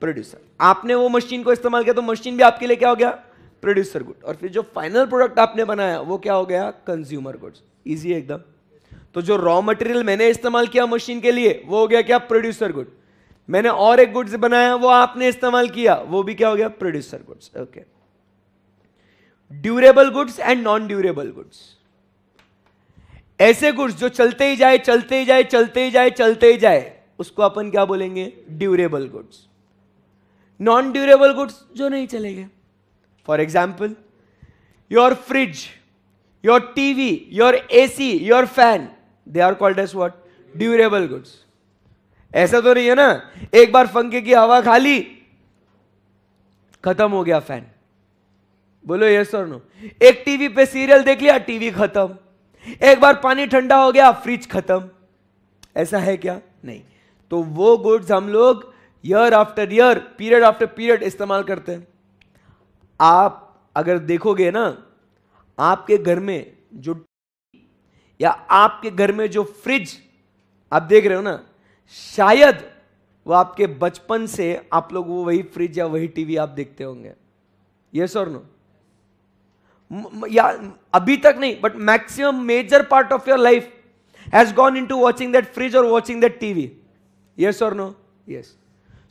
प्रोड्यूसर आपने वो मशीन को इस्तेमाल किया तो मशीन भी आपके लिए क्या हो गया प्रोड्यूसर गुड और फिर जो फाइनल प्रोडक्ट आपने बनाया वो क्या हो गया कंज्यूमर गुड्स ईजी एकदम तो जो रॉ मटेरियल मैंने इस्तेमाल किया मशीन के लिए वो हो गया क्या प्रोड्यूसर गुड मैंने और एक गुड्स बनाया वो आपने इस्तेमाल किया वो भी क्या हो गया producer goods okay okay. Durable goods and non durable goods ऐसे गुड्स जो चलते ही जाए चलते ही जाए चलते ही जाए चलते ही जाए उसको अपन क्या बोलेंगे durable goods non durable goods जो नहीं चलेंगे for example your fridge your TV your AC your fan they are called as what durable goods ऐसा तो नहीं है ना एक बार पंखे की हवा खाली खत्म हो गया फैन बोलो ये और नो एक टीवी पे सीरियल देख लिया टीवी खत्म एक बार पानी ठंडा हो गया फ्रिज खत्म ऐसा है क्या नहीं तो वो गुड्स हम लोग year after year period after period इस्तेमाल करते हैं आप अगर देखोगे ना आपके घर में जो या आपके घर में जो फ्रिज आप देख रहे हो ना शायद वो आपके बचपन से आप लोग वो वही फ्रिज या वही टीवी आप देखते होंगे यस और नो या अभी तक नहीं but maximum major part of your life has gone into watching that fridge और वॉचिंग दैट टीवी येस और no yes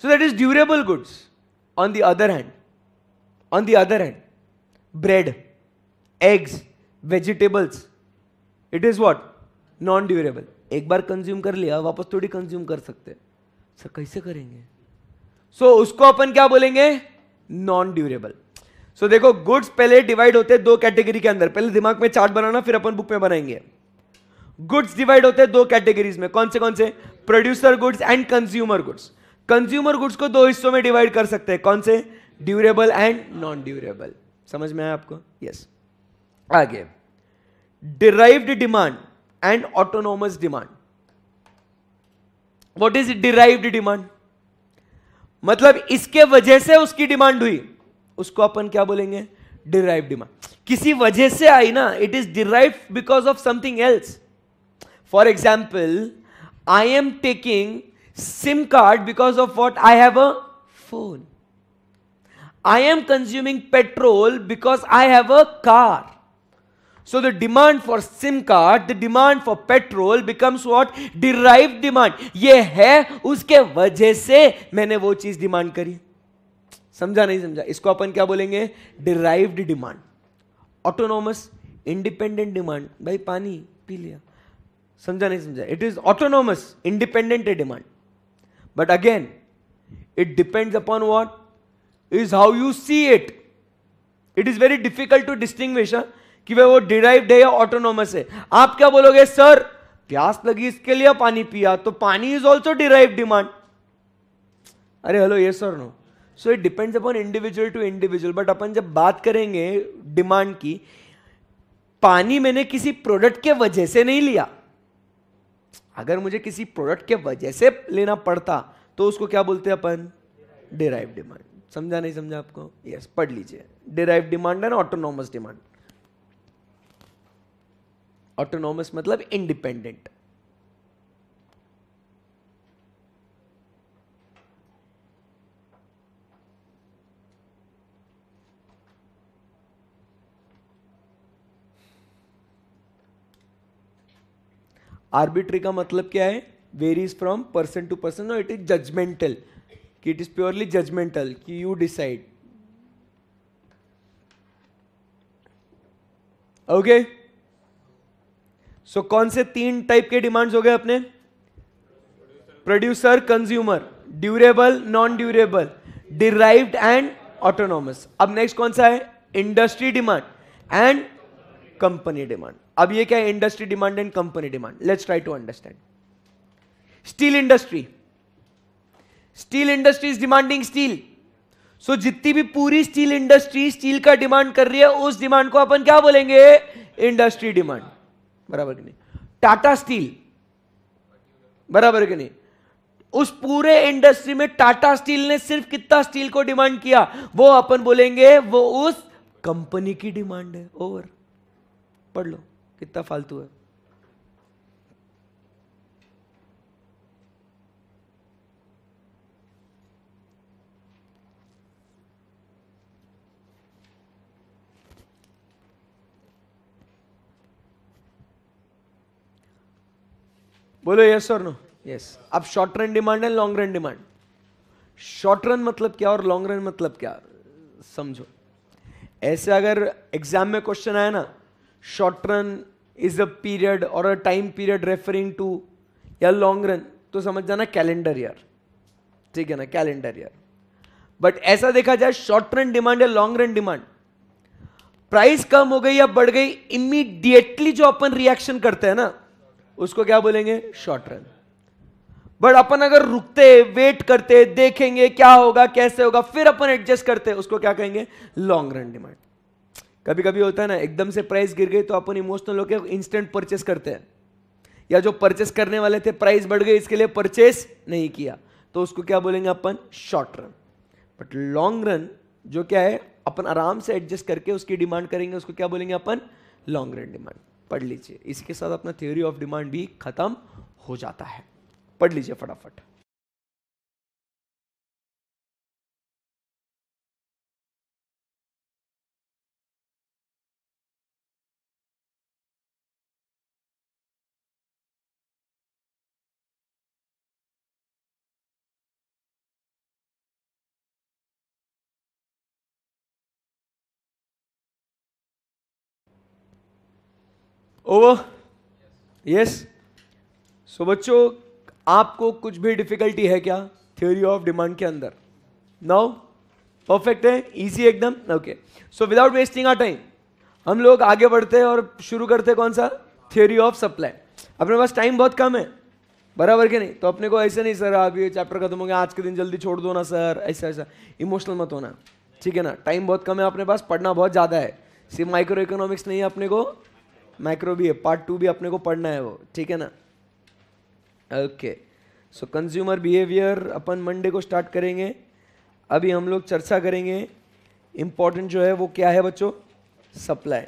so that is durable goods on the other hand on the other hand bread eggs vegetables it is what non durable एक बार consume कर लिया वापस थोड़ी consume कर सकते सर कैसे करेंगे सो so, उसको अपन क्या बोलेंगे नॉन ड्यूरेबल सो so, देखो गुड्स पहले डिवाइड होते हैं दो कैटेगरी के अंदर पहले दिमाग में चार्ट बनाना फिर अपन बुक में बनाएंगे गुड्स डिवाइड होते हैं दो कैटेगरीज में कौन से कौन से producer goods and consumer goods consumer goods को दो हिस्सों में डिवाइड कर सकते हैं कौन से ड्यूरेबल एंड नॉन ड्यूरेबल समझ में आया आपको यस yes. आगे derived demand and autonomous demand what is derived demand मतलब इसके वजह से उसकी डिमांड हुई उसको अपन क्या बोलेंगे डिराइव डिमांड किसी वजह से आई ना it is derive because of something else for example I am taking SIM card because of what I have a phone I am consuming petrol because I have a car. So the demand for SIM card, the demand for petrol becomes what? Derived demand. ये है उसके वजह से मैंने वो चीज demand करी समझा नहीं समझा इसको अपन क्या बोलेंगे derived demand autonomous independent demand भाई पानी पी लिया समझा नहीं समझा it is autonomous independent demand but again it depends upon what is how you see it it is very difficult to distinguish कि वह वो डिराइव्ड है या ऑटोनॉमस है आप क्या बोलोगे सर प्यास लगी इसके लिए पानी पिया तो पानी इज ऑल्सो डिराइव डिमांड अरे हेलो ये sir no so it depends upon individual to individual but अपन जब बात करेंगे डिमांड की पानी मैंने किसी प्रोडक्ट के वजह से नहीं लिया अगर मुझे किसी प्रोडक्ट के वजह से लेना पड़ता तो उसको क्या बोलते हैं अपन डिराइव डिमांड समझा नहीं समझा आपको यस yes, पढ़ लीजिए derive demand and autonomous demand autonomous मतलब इंडिपेंडेंट आर्बिट्री का मतलब क्या है varies from person to person और इट इज जजमेंटल कि इट इज प्योरली जजमेंटल कि यू डिसाइड ओके सो कौन से तीन टाइप के डिमांड्स हो गए अपने producer consumer durable non durable derived and autonomous अब नेक्स्ट कौन सा है industry demand and company demand अब ये क्या है industry demand and company demand let's try to understand steel industry steel industry is demanding steel so जितनी भी पूरी स्टील इंडस्ट्री स्टील का डिमांड कर रही है उस डिमांड को अपन क्या बोलेंगे इंडस्ट्री डिमांड बराबर की नहीं टाटा स्टील बराबर की नहीं उस पूरे इंडस्ट्री में टाटा स्टील ने सिर्फ कितना स्टील को डिमांड किया वो अपन बोलेंगे वो उस कंपनी की डिमांड है ओवर पढ़ लो कितना फालतू है बोलो यस और नो यस अब short run demand and long run demand short run मतलब क्या और लॉन्ग रन मतलब क्या समझो ऐसे अगर एग्जाम में क्वेश्चन आया ना short run is a period और a time period referring to या लॉन्ग रन तो समझ जाना कैलेंडर ईयर ठीक है ना कैलेंडर ईयर बट ऐसा देखा जाए शॉर्ट रन डिमांड या लॉन्ग रन डिमांड प्राइस कम हो गई या बढ़ गई इमीडिएटली जो अपन रिएक्शन करते हैं ना उसको क्या बोलेंगे शॉर्ट रन बट अपन अगर रुकते वेट करते देखेंगे क्या होगा कैसे होगा फिर अपन एडजस्ट करते उसको क्या कहेंगे लॉन्ग रन डिमांड कभी कभी होता है ना एकदम से प्राइस गिर गई तो अपन इमोशनल होकर इंस्टेंट परचेस करते हैं या जो परचेस करने वाले थे प्राइस बढ़ गई इसके लिए परचेस नहीं किया तो उसको क्या बोलेंगे अपन short run but long run जो क्या है अपन आराम से एडजस्ट करके उसकी डिमांड करेंगे उसको क्या बोलेंगे अपन लॉन्ग रन डिमांड पढ़ लीजिए इसी के साथ अपना थ्योरी ऑफ डिमांड भी खत्म हो जाता है पढ़ लीजिए फटाफट ओवर यस सो बच्चों आपको कुछ भी डिफिकल्टी है क्या थ्योरी ऑफ डिमांड के अंदर नाउ परफेक्ट है इजी एकदम okay so without wasting our time हम लोग आगे बढ़ते हैं और शुरू करते कौन सा थ्योरी ऑफ सप्लाई अपने पास टाइम बहुत कम है बराबर के नहीं तो अपने को ऐसे नहीं सर आप ये चैप्टर खत्म हो गया आज के दिन जल्दी छोड़ दो ना सर ऐसा ऐसा इमोशनल मत होना ठीक है ना टाइम बहुत कम है अपने पास पढ़ना बहुत ज़्यादा है सिर्फ माइक्रो इकोनॉमिक्स नहीं है अपने को माइक्रो भी है पार्ट टू भी अपने को पढ़ना है वो ठीक है ना ओके सो कंज्यूमर बिहेवियर अपन मंडे को स्टार्ट करेंगे अभी हम लोग चर्चा करेंगे इम्पॉर्टेंट जो है वो क्या है बच्चों सप्लाई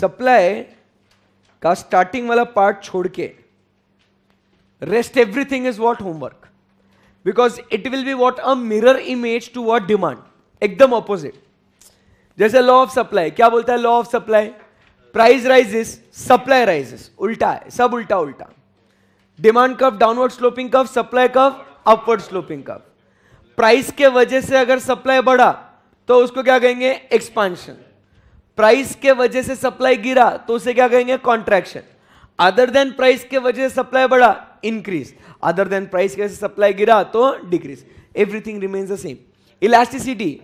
सप्लाई का स्टार्टिंग वाला पार्ट छोड़ के rest everything is what homework because it will be what a mirror image to what demand एकदम ऑपोजिट जैसे लॉ ऑफ सप्लाई क्या बोलता है law of supply price rises supply rises उल्टा है सब उल्टा उल्टा डिमांड कब डाउनवर्ड स्लोपिंग कब सप्लाई कब अपवर्ड स्लोपिंग कब प्राइस के वजह से अगर सप्लाई बढ़ा तो उसको क्या कहेंगे एक्सपांशन प्राइस के वजह से सप्लाई गिरा तो उसे क्या कहेंगे कॉन्ट्रैक्शन अदर देन प्राइस के वजह से सप्लाई बढ़ा इंक्रीज अदर देन प्राइस कैसे सप्लाई गिरा तो decrease everything remains the same elasticity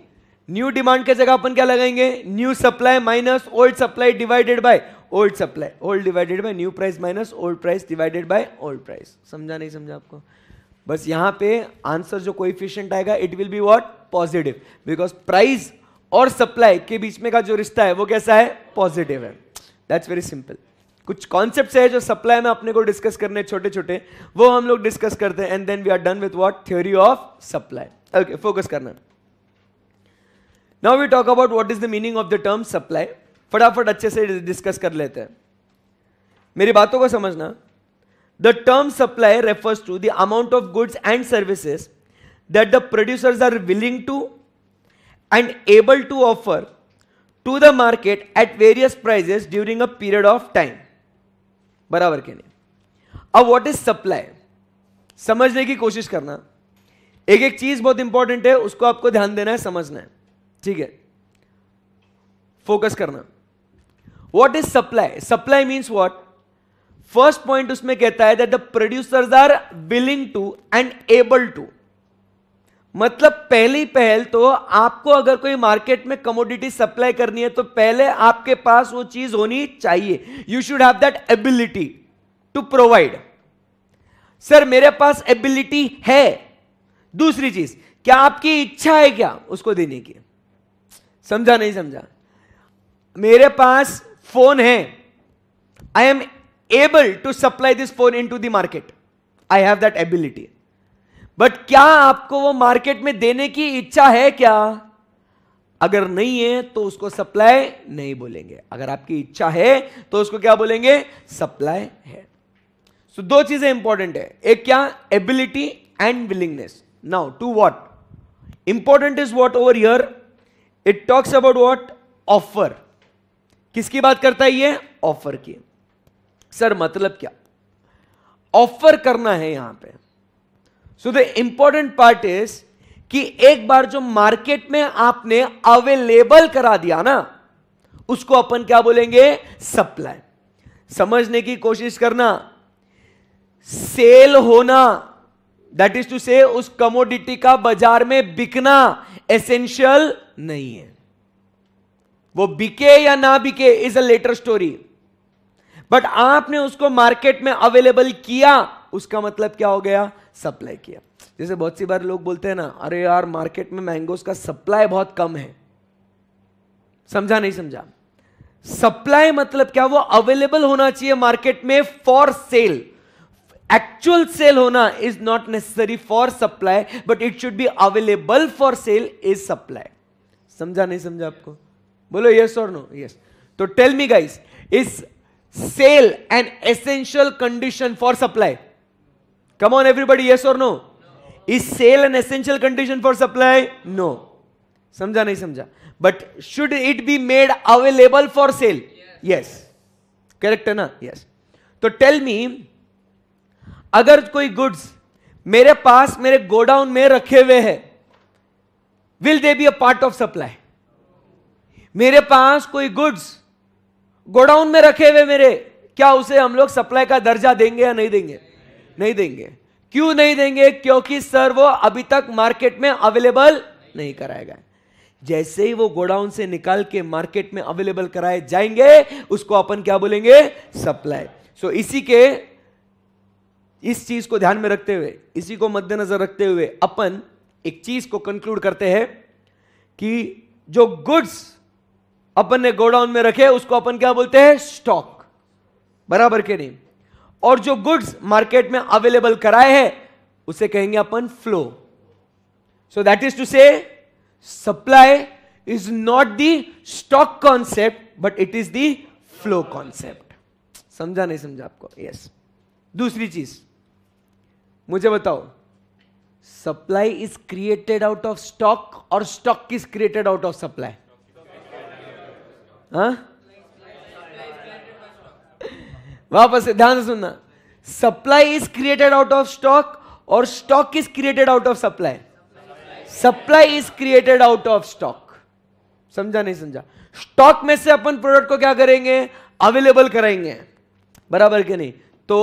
new demand के जगह अपन क्या लगाएंगे new supply minus old supply divided by old supply old divided by new price minus old price divided by old price समझा नहीं समझा आपको बस यहां पे आंसर जो कोइफिशियंट आएगा it will be what positive because price और सप्लाई के बीच में का जो रिश्ता है वो कैसा है पॉजिटिव है दैट्स वेरी सिंपल कुछ कॉन्सेप्ट है जो सप्लाई में अपने को डिस्कस करने छोटे छोटे वो हम लोग डिस्कस करते हैं and then we are done with what theory of supply okay focus करना now we talk about what is the meaning of the term supply फटाफट अच्छे से डिस्कस कर लेते हैं मेरी बातों को समझना the term supply refers to the amount of goods and services that the producers are willing to and able to offer to the market at various prices during a period of time बराबर के नहीं अब what is supply समझने की कोशिश करना एक एक चीज बहुत इंपॉर्टेंट है उसको आपको ध्यान देना है समझना है ठीक है फोकस करना what is supply supply means what first point उसमें कहता है that the producers are willing to and able to मतलब पहली पहल तो आपको अगर कोई मार्केट में कमोडिटी सप्लाई करनी है तो पहले आपके पास वो चीज होनी चाहिए you should have that ability to provide sir मेरे पास एबिलिटी है दूसरी चीज क्या आपकी इच्छा है क्या उसको देने की समझा नहीं समझा मेरे पास फोन है I am able to supply this phone into the market I have that ability but क्या आपको वो मार्केट में देने की इच्छा है क्या अगर नहीं है तो उसको सप्लाई नहीं बोलेंगे अगर आपकी इच्छा है तो उसको क्या बोलेंगे सप्लाई है सो so, दो चीजें इंपॉर्टेंट है एक क्या ability and willingness now to what important is what over here it talks about what offer किसकी बात करता है ये ऑफर की सर मतलब क्या ऑफर करना है यहां पे so the important part is कि एक बार जो मार्केट में आपने अवेलेबल करा दिया ना उसको अपन क्या बोलेंगे सप्लाई समझने की कोशिश करना सेल होना दैट इज टू से उस कमोडिटी का बाजार में बिकना एसेंशियल नहीं है वो बिके या ना बिके is a later story but आपने उसको मार्केट में अवेलेबल किया उसका मतलब क्या हो गया सप्लाई किया जैसे बहुत सी बार लोग बोलते हैं ना अरे यार मार्केट में मैंगोज का सप्लाई बहुत कम है समझा नहीं समझा सप्लाई मतलब क्या वो अवेलेबल होना चाहिए मार्केट में फॉर सेल एक्चुअल सेल होना is not necessary for supply but it should be available for sale is supply समझा नहीं समझा आपको बोलो यस और नो यस तो tell me guys is sale an essential condition for supply Come on, everybody, yes or no? no? Is sale an essential condition for supply? No. समझा नहीं समझा but should it be made available for sale yes correct है ना yes yes. तो tell me अगर कोई goods मेरे पास मेरे गोडाउन में रखे हुए हैं will they be a part of supply मेरे पास कोई गुड्स गोडाउन में रखे हुए मेरे क्या उसे हम लोग सप्लाई का दर्जा देंगे या नहीं देंगे नहीं देंगे क्यों नहीं देंगे क्योंकि सर वो अभी तक मार्केट में अवेलेबल नहीं कराया गया जैसे ही वो गोडाउन से निकाल के मार्केट में अवेलेबल कराए जाएंगे उसको अपन क्या बोलेंगे सप्लाई सो इसी के इस चीज को ध्यान में रखते हुए इसी को मद्देनजर रखते हुए अपन एक चीज को कंक्लूड करते हैं कि जो गुड्स अपन ने गोडाउन में रखे उसको अपन क्या बोलते हैं स्टॉक बराबर के नहीं और जो गुड्स मार्केट में अवेलेबल कराए हैं उसे कहेंगे अपन flow so that is to say supply is not the stock concept but it is the flow concept समझा नहीं समझा आपको यस yes. दूसरी चीज मुझे बताओ supply is created out of stock और stock is created out of supply हाँ वापस से ध्यान से सुनना supply is created out of stock और stock is created out of supply supply is created out of stock समझा नहीं समझा स्टॉक में से अपन प्रोडक्ट को क्या करेंगे अवेलेबल कराएंगे बराबर के नहीं तो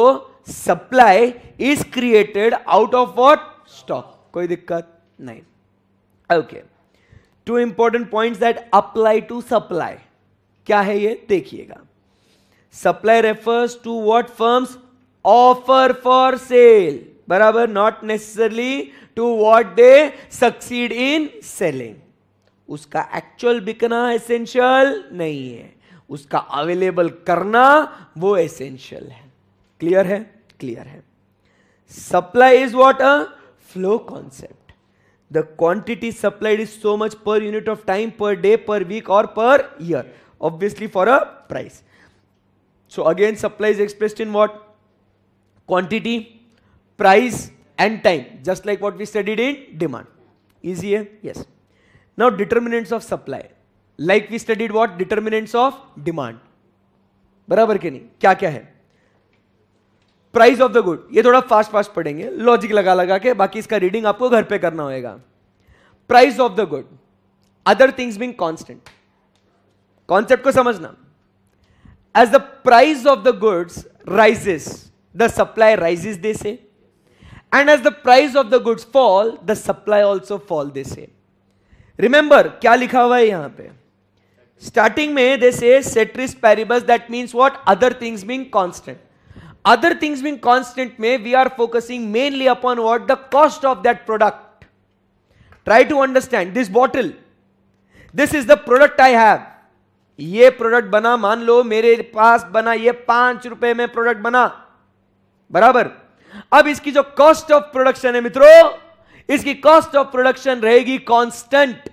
supply is created out of what stock कोई दिक्कत नहीं okay two important point that apply to supply क्या है ये देखिएगा supply refers to what firms offer for sale बराबर not necessarily to what they succeed in selling उसका actual बिकना एसेंशियल नहीं है उसका अवेलेबल करना वो एसेंशियल है क्लियर है क्लियर है supply is what a flow concept the quantity supplied is so much per unit of time per day per week और per year obviously for a price So again supply is expressed in what? Quantity, price and time just like what we studied in demand. Easy eh? Yes. Now determinants of supply like we studied what? Determinants of demand. barabar ke nahi kya kya hai price of the good ये थोड़ा fast fast पढ़ेंगे logic लगा लगा के बाकी इसका reading आपको घर पे करना होगा price of the good other things being constant concept को समझना as the price of the goods rises, the supply rises, they say. And as the price of the goods fall, the supply also fall, they say. Remember, kya likha hua hai yahan pe? Starting mein, they say, Cetris Paribus, that means what? Other things being constant. Other things being constant may we are focusing mainly upon what the cost of that product. Try to understand this bottle. This is the product I have. ये product बना मान लो मेरे पास बना ये पांच रुपए में product बना बराबर अब इसकी जो कॉस्ट ऑफ प्रोडक्शन है मित्रों इसकी कॉस्ट ऑफ प्रोडक्शन रहेगी constant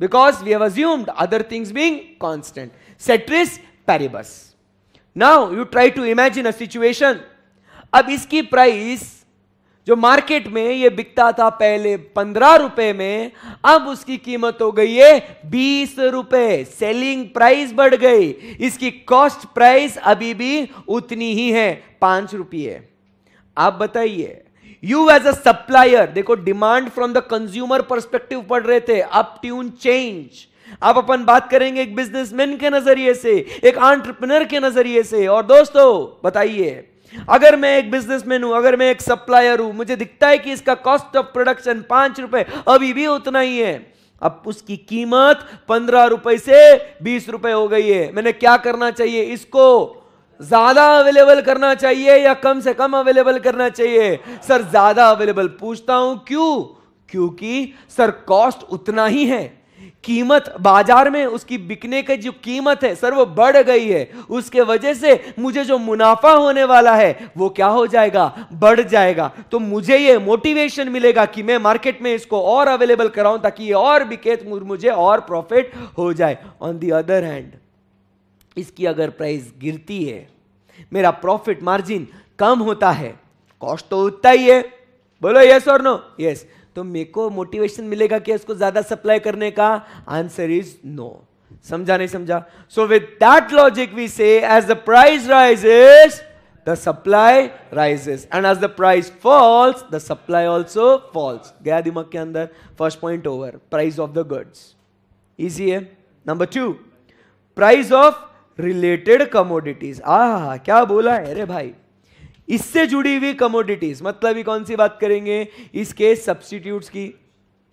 because we have assumed other things being constant ceteris paribus now you try to imagine a situation अब इसकी प्राइस जो मार्केट में ये बिकता था पहले पंद्रह रुपए में अब उसकी कीमत हो गई है बीस रुपए सेलिंग प्राइस बढ़ गई इसकी कॉस्ट प्राइस अभी भी उतनी ही है पांच रुपये आप बताइए यू एज अ सप्लायर देखो demand from the consumer perspective पढ़ रहे थे अप ट्यून चेंज आप अपन बात करेंगे एक बिजनेसमैन के नजरिए से एक आंट्रप्रनर के नजरिए से और दोस्तों बताइए अगर मैं एक बिजनेसमैन हूं अगर मैं एक सप्लायर हूं मुझे दिखता है कि इसका कॉस्ट ऑफ प्रोडक्शन पांच रुपए अभी भी उतना ही है अब उसकी कीमत पंद्रह रुपए से बीस रुपए हो गई है मैंने क्या करना चाहिए इसको ज्यादा अवेलेबल करना चाहिए या कम से कम अवेलेबल करना चाहिए सर ज्यादा अवेलेबल पूछता हूं क्यों क्योंकि सर कॉस्ट उतना ही है कीमत बाजार में उसकी बिकने की जो कीमत है सर वो बढ़ गई है उसके वजह से मुझे जो मुनाफा होने वाला है वो क्या हो जाएगा बढ़ जाएगा तो मुझे ये मोटिवेशन मिलेगा कि मैं मार्केट में इसको और अवेलेबल कराऊं ताकि ये और बिके तो मुझे और प्रॉफिट हो जाए ऑन दी अदर हैंड इसकी अगर प्राइस गिरती है मेरा प्रॉफिट मार्जिन कम होता है कॉस्ट तो उतना ही है बोलो यस और नो यस तो मेरे को मोटिवेशन मिलेगा क्या उसको ज्यादा सप्लाई करने का आंसर इज नो समझा नहीं समझा so with that logic we say as the price rises the supply rises and as the price falls the supply also falls गया दिमाग के अंदर first point over price of the goods easy है number two price of related commodities आ क्या बोला है अरे भाई इससे जुड़ी हुई कमोडिटीज मतलब ये कौन सी बात करेंगे इसके सब्सटीट्यूट्स की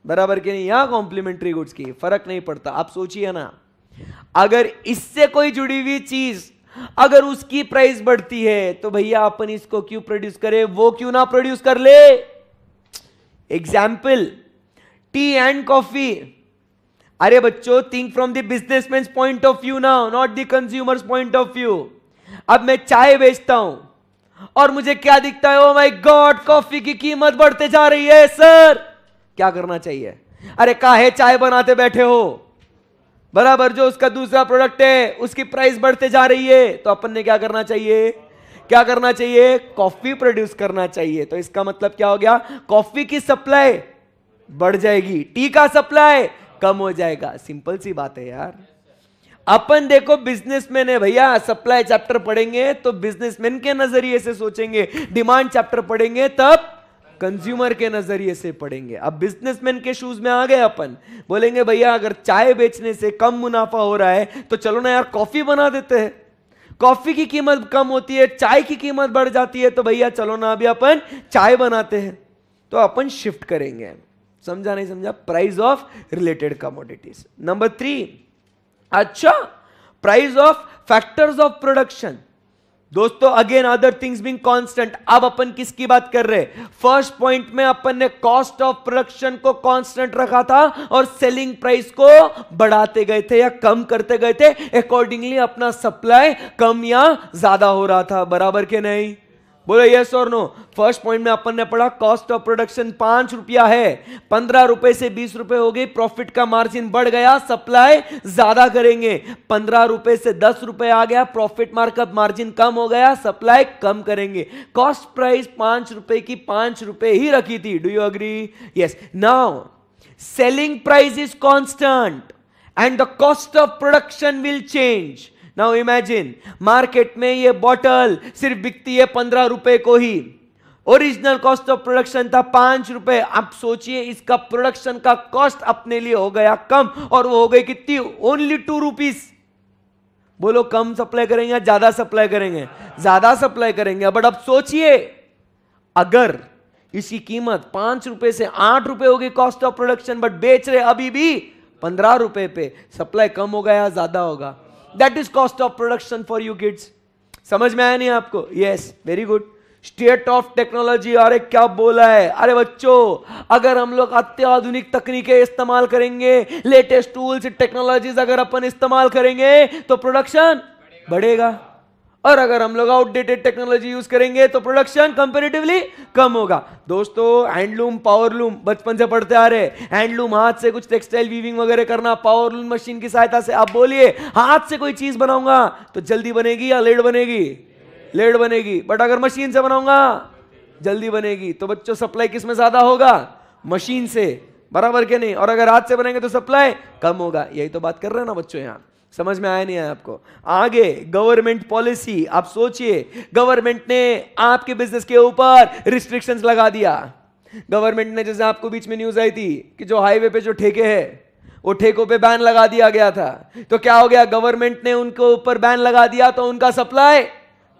बराबर के नहीं या कॉम्प्लीमेंट्री गुड्स की फर्क नहीं पड़ता आप सोचिए ना अगर इससे कोई जुड़ी हुई चीज अगर उसकी प्राइस बढ़ती है तो भैया अपन इसको क्यों प्रोड्यूस करें वो क्यों ना प्रोड्यूस कर ले एग्जाम्पल टी एंड कॉफी अरे बच्चों think from the businessman point of view ना not the consumers point of view अब मैं चाय बेचता हूं और मुझे क्या दिखता है ओ माय गॉड कॉफी की कीमत बढ़ते जा रही है सर क्या करना चाहिए अरे काहे चाय बनाते बैठे हो बराबर जो उसका दूसरा प्रोडक्ट है उसकी प्राइस बढ़ते जा रही है तो अपन ने क्या करना चाहिए क्या करना चाहिए कॉफी प्रोड्यूस करना चाहिए तो इसका मतलब क्या हो गया कॉफी की सप्लाई बढ़ जाएगी टी का सप्लाई कम हो जाएगा सिंपल सी बात है यार अपन देखो बिजनेसमैन है भैया सप्लाई चैप्टर पढ़ेंगे तो बिजनेसमैन के नजरिए से सोचेंगे डिमांड चैप्टर पढ़ेंगे तब कंज्यूमर के नजरिए से पढ़ेंगे अब बिजनेसमैन के शूज में आ गए अपन बोलेंगे भैया अगर चाय बेचने से कम मुनाफा हो रहा है तो चलो ना यार कॉफी बना देते हैं कॉफी की कीमत कम होती है चाय की कीमत बढ़ जाती है तो भैया चलो ना अभी अपन चाय बनाते हैं तो अपन शिफ्ट करेंगे समझा नहीं समझा price of related commodities number three अच्छा price of factors of production दोस्तों again other things being constant अब अपन किसकी बात कर रहे हैं फर्स्ट पॉइंट में अपन ने कॉस्ट ऑफ प्रोडक्शन को कांस्टेंट रखा था और सेलिंग प्राइस को बढ़ाते गए थे या कम करते गए थे अकॉर्डिंगली अपना सप्लाई कम या ज्यादा हो रहा था बराबर के नहीं बोलो यस और नो फर्स्ट पॉइंट में अपन ने पढ़ा कॉस्ट ऑफ प्रोडक्शन पांच रुपया है पंद्रह रुपए से बीस रुपए हो गई प्रॉफिट का मार्जिन बढ़ गया सप्लाई ज्यादा करेंगे पंद्रह रुपए से दस रुपए आ गया प्रॉफिट मार्कअप मार्जिन कम हो गया सप्लाई कम करेंगे कॉस्ट प्राइस पांच रुपए की पांच रुपए ही रखी थी do you agree yes now selling price is constant and the cost of production will change now imagine market में ये बॉटल सिर्फ बिकती है पंद्रह रुपए को ही ओरिजिनल कॉस्ट ऑफ प्रोडक्शन था पांच रुपए आप सोचिए इसका प्रोडक्शन का कॉस्ट अपने लिए हो गया कम और वो हो गई कितनी ओनली टू रुपीज बोलो कम सप्लाई करेंगे या ज्यादा सप्लाई करेंगे ज्यादा सप्लाई करेंगे बट अब सोचिए अगर इसकी कीमत पांच रुपए से आठ रुपए होगी कॉस्ट ऑफ प्रोडक्शन बट बेच रहे अभी भी पंद्रह रुपए पे सप्लाई कम होगा या ज्यादा होगा that is cost of production for you kids समझ में आया नहीं आपको yes very good state of technology अरे क्या बोला है अरे बच्चों अगर हम लोग अत्याधुनिक तकनीकें इस्तेमाल करेंगे लेटेस्ट टूल्स टेक्नोलॉजीज अगर अपन इस्तेमाल करेंगे तो प्रोडक्शन बढ़ेगा, बढ़ेगा। और अगर हम लोग आउटडेटेड टेक्नोलॉजी यूज करेंगे तो प्रोडक्शन कंपेरेटिवली कम होगा दोस्तों हैंडलूम पावरलूम बचपन से पढ़ते आ रहे हैंडलूम हाथ से कुछ टेक्सटाइल वीविंग वगैरह करना पावरलूम मशीन की सहायता से आप बोलिए हाथ से कोई चीज बनाऊंगा तो जल्दी बनेगी या लेट बनेगी लेट बनेगी बट अगर मशीन से बनाऊंगा जल्दी बनेगी तो बच्चों सप्लाई किस में ज्यादा होगा मशीन से बराबर के नहीं और अगर हाथ से बनेंगे तो सप्लाई कम होगा यही तो बात कर रहे हैं ना बच्चों यहाँ समझ में आया नहीं है आपको आगे गवर्नमेंट पॉलिसी आप सोचिए गवर्नमेंट ने आपके बिजनेस के ऊपर रिस्ट्रिक्शंस लगा दिया गवर्नमेंट ने जैसे आपको बीच में न्यूज आई थी कि जो हाईवे पे जो ठेके है वो ठेकों पे बैन लगा दिया गया था तो क्या हो गया गवर्नमेंट ने उनके ऊपर बैन लगा दिया तो उनका सप्लाई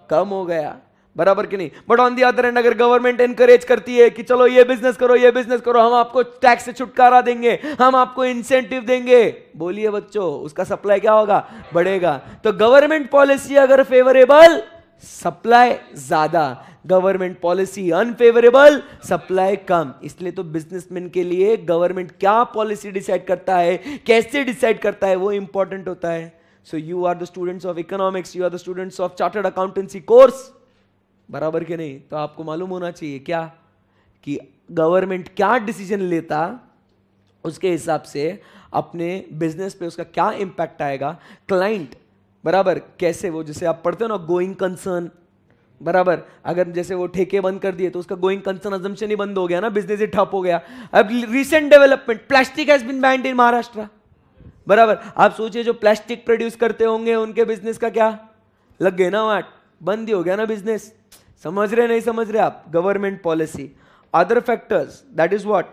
कम हो गया बराबर की नहीं but on the other end अगर गवर्नमेंट एनकरेज करती है कि चलो ये बिजनेस करो ये बिजनेस करो हम आपको टैक्स से छुटकारा देंगे हम आपको इंसेंटिव देंगे बोलिए बच्चों उसका सप्लाई क्या होगा बढ़ेगा तो गवर्नमेंट पॉलिसी अगर फेवरेबल सप्लाई ज्यादा गवर्नमेंट पॉलिसी अनफेवरेबल सप्लाई कम इसलिए तो बिजनेसमैन के लिए गवर्नमेंट क्या पॉलिसी डिसाइड करता है कैसे डिसाइड करता है वो इंपॉर्टेंट होता है so you are the students of economics you are the students of chartered accountancy course बराबर के नहीं तो आपको मालूम होना चाहिए क्या कि गवर्नमेंट क्या डिसीजन लेता उसके हिसाब से अपने बिजनेस पे उसका क्या इम्पैक्ट आएगा क्लाइंट बराबर कैसे वो जैसे आप पढ़ते हो ना गोइंग कंसर्न बराबर अगर जैसे वो ठेके बंद कर दिए तो उसका गोइंग कंसर्न अजम्पन ही बंद हो गया ना बिजनेस ही ठप हो गया अब recent development plastic has been banned in Maharashtra बराबर आप सोचिए जो प्लास्टिक प्रोड्यूस करते होंगे उनके बिजनेस का क्या लग गए ना वाट बंद ही हो गया ना बिजनेस समझ रहे नहीं समझ रहे आप government policy other factors that is what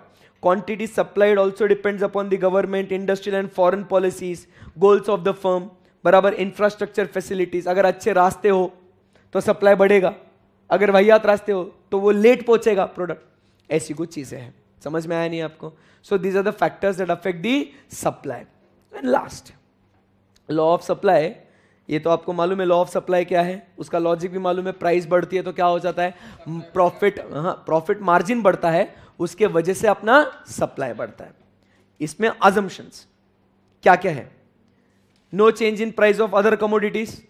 quantity supplied also depends upon the government industrial and foreign policies goals of the firm बराबर इंफ्रास्ट्रक्चर फैसिलिटीज अगर अच्छे रास्ते हो तो सप्लाई बढ़ेगा अगर वहियात रास्ते हो तो वो लेट पहुंचेगा प्रोडक्ट ऐसी कुछ चीज़ें हैं समझ में आया नहीं आपको so these are the factors that affect the supply and last law of supply ये तो आपको मालूम है लॉ ऑफ सप्लाई क्या है उसका लॉजिक भी मालूम है प्राइस बढ़ती है तो क्या हो जाता है प्रॉफिट हाँ प्रॉफिट मार्जिन बढ़ता है उसके वजह से अपना सप्लाई बढ़ता है इसमें अजम्पन्स क्या क्या है no change in price of other commodities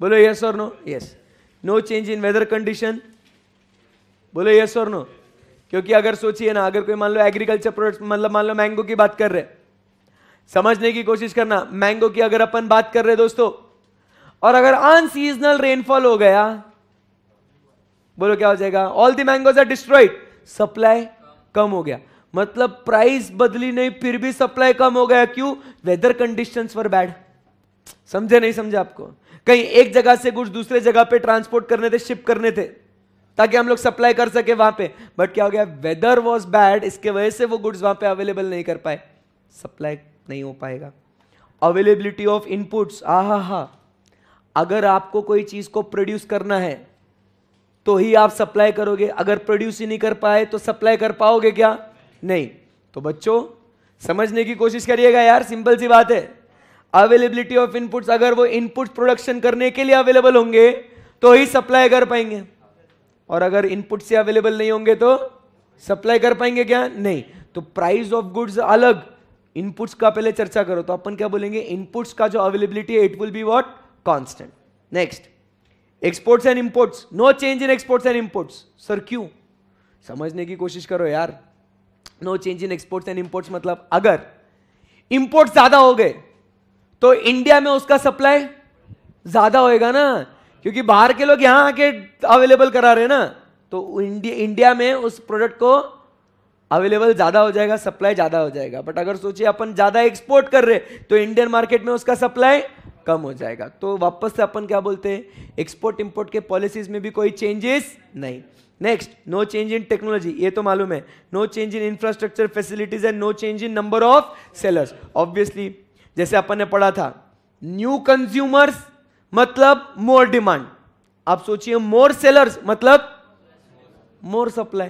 बोलो यस और no yes no change in weather condition बोलो यस और नो क्योंकि अगर सोचिए ना अगर कोई मान लो एग्रीकल्चर प्रोडक्ट मतलब मान लो मैंगो की बात कर रहे हैं समझने की कोशिश करना मैंगो की अगर अपन बात कर रहे दोस्तों और अगर अनसीजनल रेनफॉल हो गया बोलो क्या हो जाएगा all the mangoes are destroyed supply कम हो गया मतलब प्राइस बदली नहीं फिर भी सप्लाई कम हो गया क्यों वेदर कंडीशंस फॉर बैड समझे नहीं समझे आपको कहीं एक जगह से कुछ दूसरे जगह पे ट्रांसपोर्ट करने थे शिप करने थे ताकि हम लोग सप्लाई कर सके वहां पे बट क्या हो गया वेदर वॉज बैड इसके वजह से वो गुड्स वहां पे अवेलेबल नहीं कर पाए सप्लाई नहीं हो पाएगा अवेलेबिलिटी ऑफ इनपुट्स आ हा हा अगर आपको कोई चीज़ को प्रोड्यूस करना है तो ही आप सप्लाई करोगे अगर प्रोड्यूस ही नहीं कर पाए तो सप्लाई कर पाओगे क्या नहीं तो बच्चों समझने की कोशिश करिएगा यार सिंपल सी बात है अवेलेबिलिटी ऑफ इनपुट्स अगर वो इनपुट प्रोडक्शन करने के लिए अवेलेबल होंगे तो ही सप्लाई कर पाएंगे और अगर इनपुट से अवेलेबल नहीं होंगे तो सप्लाई कर पाएंगे क्या नहीं तो प्राइस ऑफ गुड्स अलग इनपुट्स का पहले चर्चा करो तो अपन क्या बोलेंगे इनपुट्स का जो अवेलेबिलिटी है it will be what constant next exports and imports no change in exports and imports sir क्यों समझने की कोशिश करो यार no change in exports and imports मतलब अगर इम्पोर्ट ज्यादा हो गए तो इंडिया में उसका सप्लाई ज्यादा होएगा ना क्योंकि बाहर के लोग यहां आके अवेलेबल करा रहे ना तो इंडिया में उस प्रोडक्ट को अवेलेबल ज़्यादा हो जाएगा सप्लाई ज़्यादा हो जाएगा बट अगर सोचिए अपन ज़्यादा एक्सपोर्ट कर रहे तो इंडियन मार्केट में उसका सप्लाई कम हो जाएगा तो वापस से अपन क्या बोलते हैं एक्सपोर्ट इंपोर्ट के पॉलिसीज में भी कोई चेंजेस नहीं next no change in technology ये तो मालूम है no change in infrastructure facilities and no change in number of sellers obviously जैसे अपन ने पढ़ा था न्यू कंज्यूमर्स मतलब मोर डिमांड आप सोचिए मोर सेलर्स मतलब मोर सप्लाई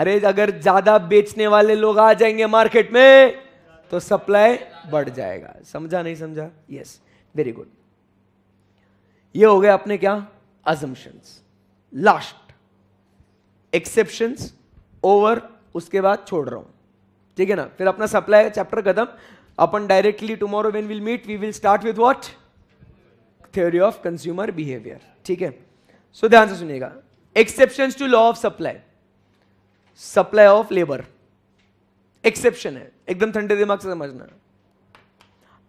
अरे अगर ज्यादा बेचने वाले लोग आ जाएंगे मार्केट में तो सप्लाई बढ़ जाएगा समझा नहीं समझा यस वेरी गुड ये हो गया अपने क्या अजम्पन्स लास्ट एक्सेप्शंस ओवर उसके बाद छोड़ रहा हूं ठीक है ना फिर अपना सप्लाई चैप्टर खत्म अपन directly tomorrow when will meet we will start with what theory of consumer behaviour ठीक है सो ध्यान से सुनिएगा exception to law of supply supply of labour exception है एकदम ठंडे दिमाग से समझना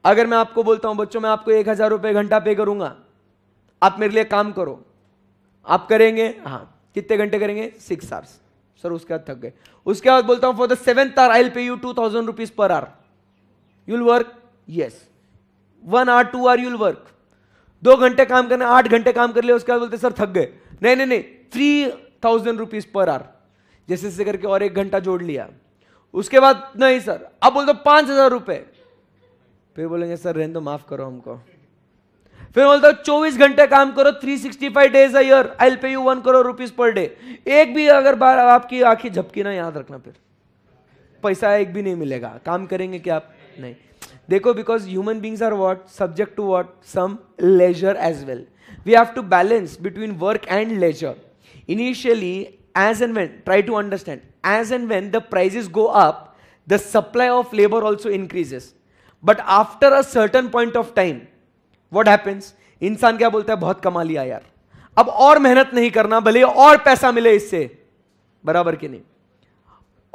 अगर मैं आपको बोलता हूं बच्चों मैं आपको एक हजार रुपये घंटा पे करूंगा आप मेरे लिए काम करो आप करेंगे हाँ कितने घंटे करेंगे सिक्स आवर्स सर उसके बाद थक गए उसके बाद बोलता हूं for the seventh hour I pay you two thousand rupees per hour you'll work yes one hour two hour you'll work दो घंटे काम करना आठ घंटे काम कर लिया उसके बाद बोलते सर थक गए नहीं नहीं नहीं three thousand rupees per hour जैसे जैसे करके और एक घंटा जोड़ लिया उसके बाद नहीं सर अब बोलते पांच हजार रुपए फिर बोलेंगे सर रहने दो माफ करो हमको फिर बोलते चौबीस घंटे काम करो three five days a year I pay you one crore rupees per day एक भी अगर बार आपकी आंखें झपकी ना याद रखना फिर पैसा एक भी नहीं मिलेगा काम करेंगे क्या आप नहीं देखो because human beings are what subject to what some leisure as well we have to balance between work and leisure initially as and when, try to understand, as and when the prices go up, the supply of labor also increases. But after a certain point of time what happens इंसान क्या बोलता है बहुत कमा लिया यार अब और मेहनत नहीं करना भले और पैसा मिले इससे बराबर के नहीं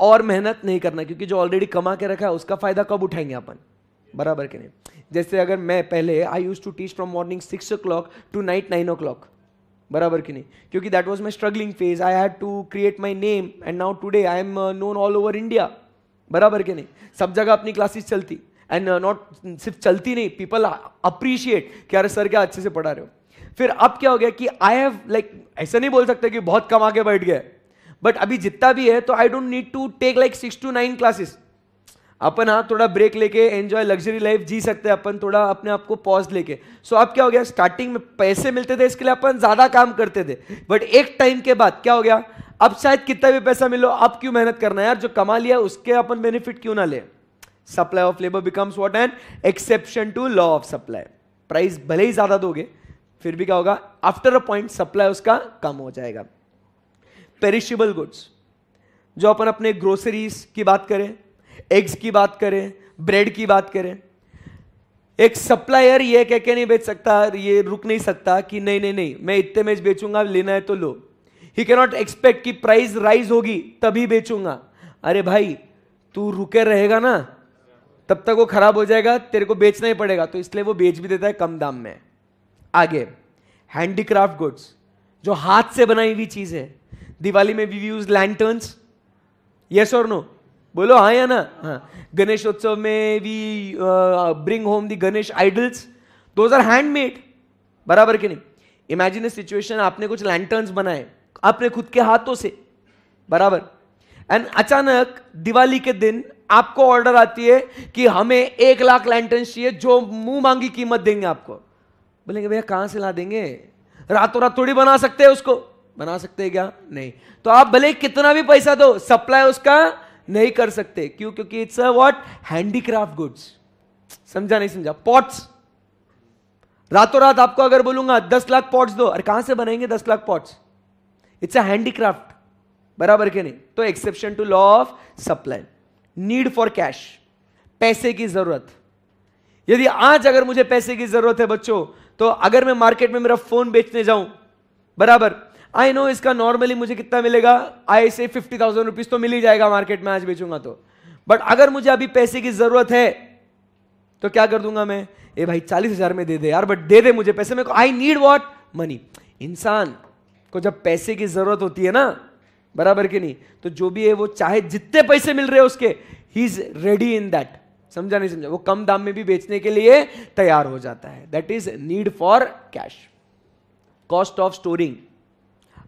और मेहनत नहीं करना क्योंकि जो ऑलरेडी कमा के रखा है उसका फायदा कब उठाएंगे अपन बराबर के नहीं जैसे अगर मैं पहले I used to teach from morning six o'clock to night nine o'clock बराबर की नहीं क्योंकि that was my struggling phase I had to create my name and now today I am known all over India बराबर के नहीं सब जगह अपनी क्लासेस चलती एंड नॉट uh, सिर्फ चलती नहीं पीपल अप्रिशिएट कि अरे सर क्या अच्छे से पढ़ा रहे हो फिर अब क्या हो गया कि आई हैव लाइक ऐसा नहीं बोल सकते कि बहुत कम आगे बैठ गए बट अभी जितना भी है तो I don't need to take like six to nine classes अपन हाँ थोड़ा ब्रेक लेके एंजॉय लग्जरी लाइफ जी सकते हैं अपन थोड़ा अपने आप को पॉज लेके सो so, अब क्या हो गया स्टार्टिंग में पैसे मिलते थे इसके लिए अपन ज़्यादा काम करते थे बट एक टाइम के बाद क्या हो गया अब शायद कितना भी पैसा मिलो अब क्यों मेहनत करना है यार जो कमा लिया उसके अपन बेनिफिट क्यों ना ले supply of labour becomes what an exception to law of supply price भले ही ज़्यादा दोगे फिर भी क्या होगा आफ्टर अ पॉइंट सप्लाई उसका कम हो जाएगा पेरिशेबल गुड्स जो अपन अपने ग्रोसरीज की बात करें एग्स की बात करें ब्रेड की बात करें एक सप्लायर ये कह के नहीं बेच सकता ये रुक नहीं सकता कि नहीं नहीं नहीं मैं इतने में बेचूंगा लेना है तो लो ही कैनॉट एक्सपेक्ट कि प्राइस राइज होगी तभी बेचूंगा अरे भाई तू रुके रहेगा ना तब तक वो खराब हो जाएगा तेरे को बेचना ही पड़ेगा तो इसलिए वो बेच भी देता है कम दाम में आगे हैंडीक्राफ्ट गुड्स जो हाथ से बनाई हुई चीज़ है दिवाली में वी यूज लैंटर्न येस और नो बोलो हाँ या ना हाँ गणेशोत्सव में we bring home the Ganesh idols those are handmade बराबर के नहीं इमेजिन सिचुएशन आपने कुछ लैंटर्न्स बनाए आपने खुद के हाथों से बराबर एंड अचानक दिवाली के दिन आपको ऑर्डर आती है कि हमें एक लाख लैंटर्न चाहिए जो मुंह मांगी कीमत देंगे आपको बोलेंगे भैया कहाँ से ला देंगे रातों रात थोड़ी बना सकते हैं उसको बना सकते हैं क्या नहीं तो आप भले कितना भी पैसा दो सप्लाई उसका नहीं कर सकते क्यों क्योंकि it's a what handicraft goods समझा नहीं समझा पॉट्स रातों रात आपको अगर बोलूंगा दस लाख पॉट्स दो अरे कहां से बनेंगे दस lakh pots it's a handicraft बराबर के नहीं तो exception to law of supply need for cash पैसे की जरूरत यदि आज अगर मुझे पैसे की जरूरत है बच्चों तो अगर मैं मार्केट में मेरा फोन बेचने जाऊं बराबर आई नो इसका नॉर्मली मुझे कितना मिलेगा आई से फिफ्टी थाउजेंड रुपीज तो मिल ही जाएगा मार्केट में आज बेचूंगा तो बट अगर मुझे अभी पैसे की जरूरत है तो क्या कर दूंगा मैं ए भाई चालीस हजार में दे दे यार बट दे दे मुझे पैसे मेरे को आई नीड वॉट मनी इंसान को जब पैसे की जरूरत होती है ना बराबर की नहीं तो जो भी है वो चाहे जितने पैसे मिल रहे हैं उसके ही इज रेडी इन दैट समझा नहीं समझा वो कम दाम में भी बेचने के लिए तैयार हो जाता है that is need for cash cost of storing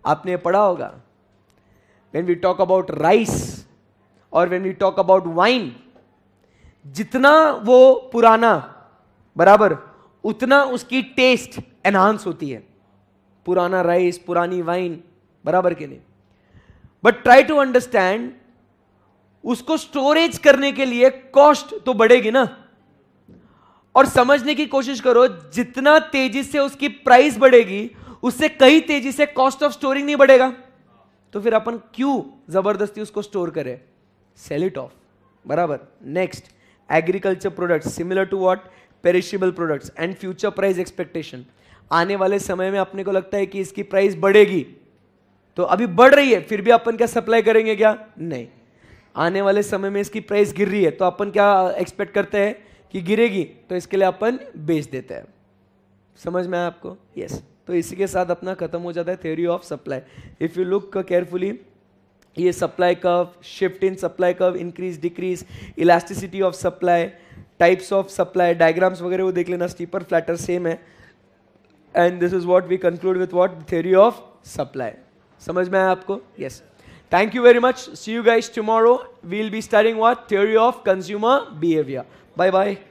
आपने पढ़ा होगा when we talk about rice और when we talk about wine जितना वो पुराना बराबर उतना उसकी टेस्ट एनहांस होती है पुराना राइस पुरानी वाइन बराबर के लिए बट ट्राई टू अंडरस्टैंड उसको स्टोरेज करने के लिए कॉस्ट तो बढ़ेगी ना और समझने की कोशिश करो जितना तेजी से उसकी प्राइस बढ़ेगी उससे कई तेजी से कॉस्ट ऑफ स्टोरिंग नहीं बढ़ेगा तो फिर अपन क्यों जबरदस्ती उसको स्टोर करें सेल इट ऑफ बराबर next agriculture products similar to what perishable products and future price expectation आने वाले समय में अपने को लगता है कि इसकी प्राइस बढ़ेगी तो अभी बढ़ रही है फिर भी अपन क्या सप्लाई करेंगे क्या नहीं आने वाले समय में इसकी प्राइस गिर रही है तो अपन क्या एक्सपेक्ट करते हैं कि गिरेगी तो इसके लिए अपन बेच देते हैं समझ में आया आपको यस yes. तो इसी के साथ अपना खत्म हो जाता है theory of supply if you look carefully ये supply curve shift in supply curve increase decrease elasticity of supply types of supply diagrams वगैरह वो देख लेना स्टीपर फ्लैटर सेम है and this is what we conclude with what theory of supply समझ में आया आपको yes thank you very much see you guys tomorrow we'll be starting what theory of consumer behaviour bye bye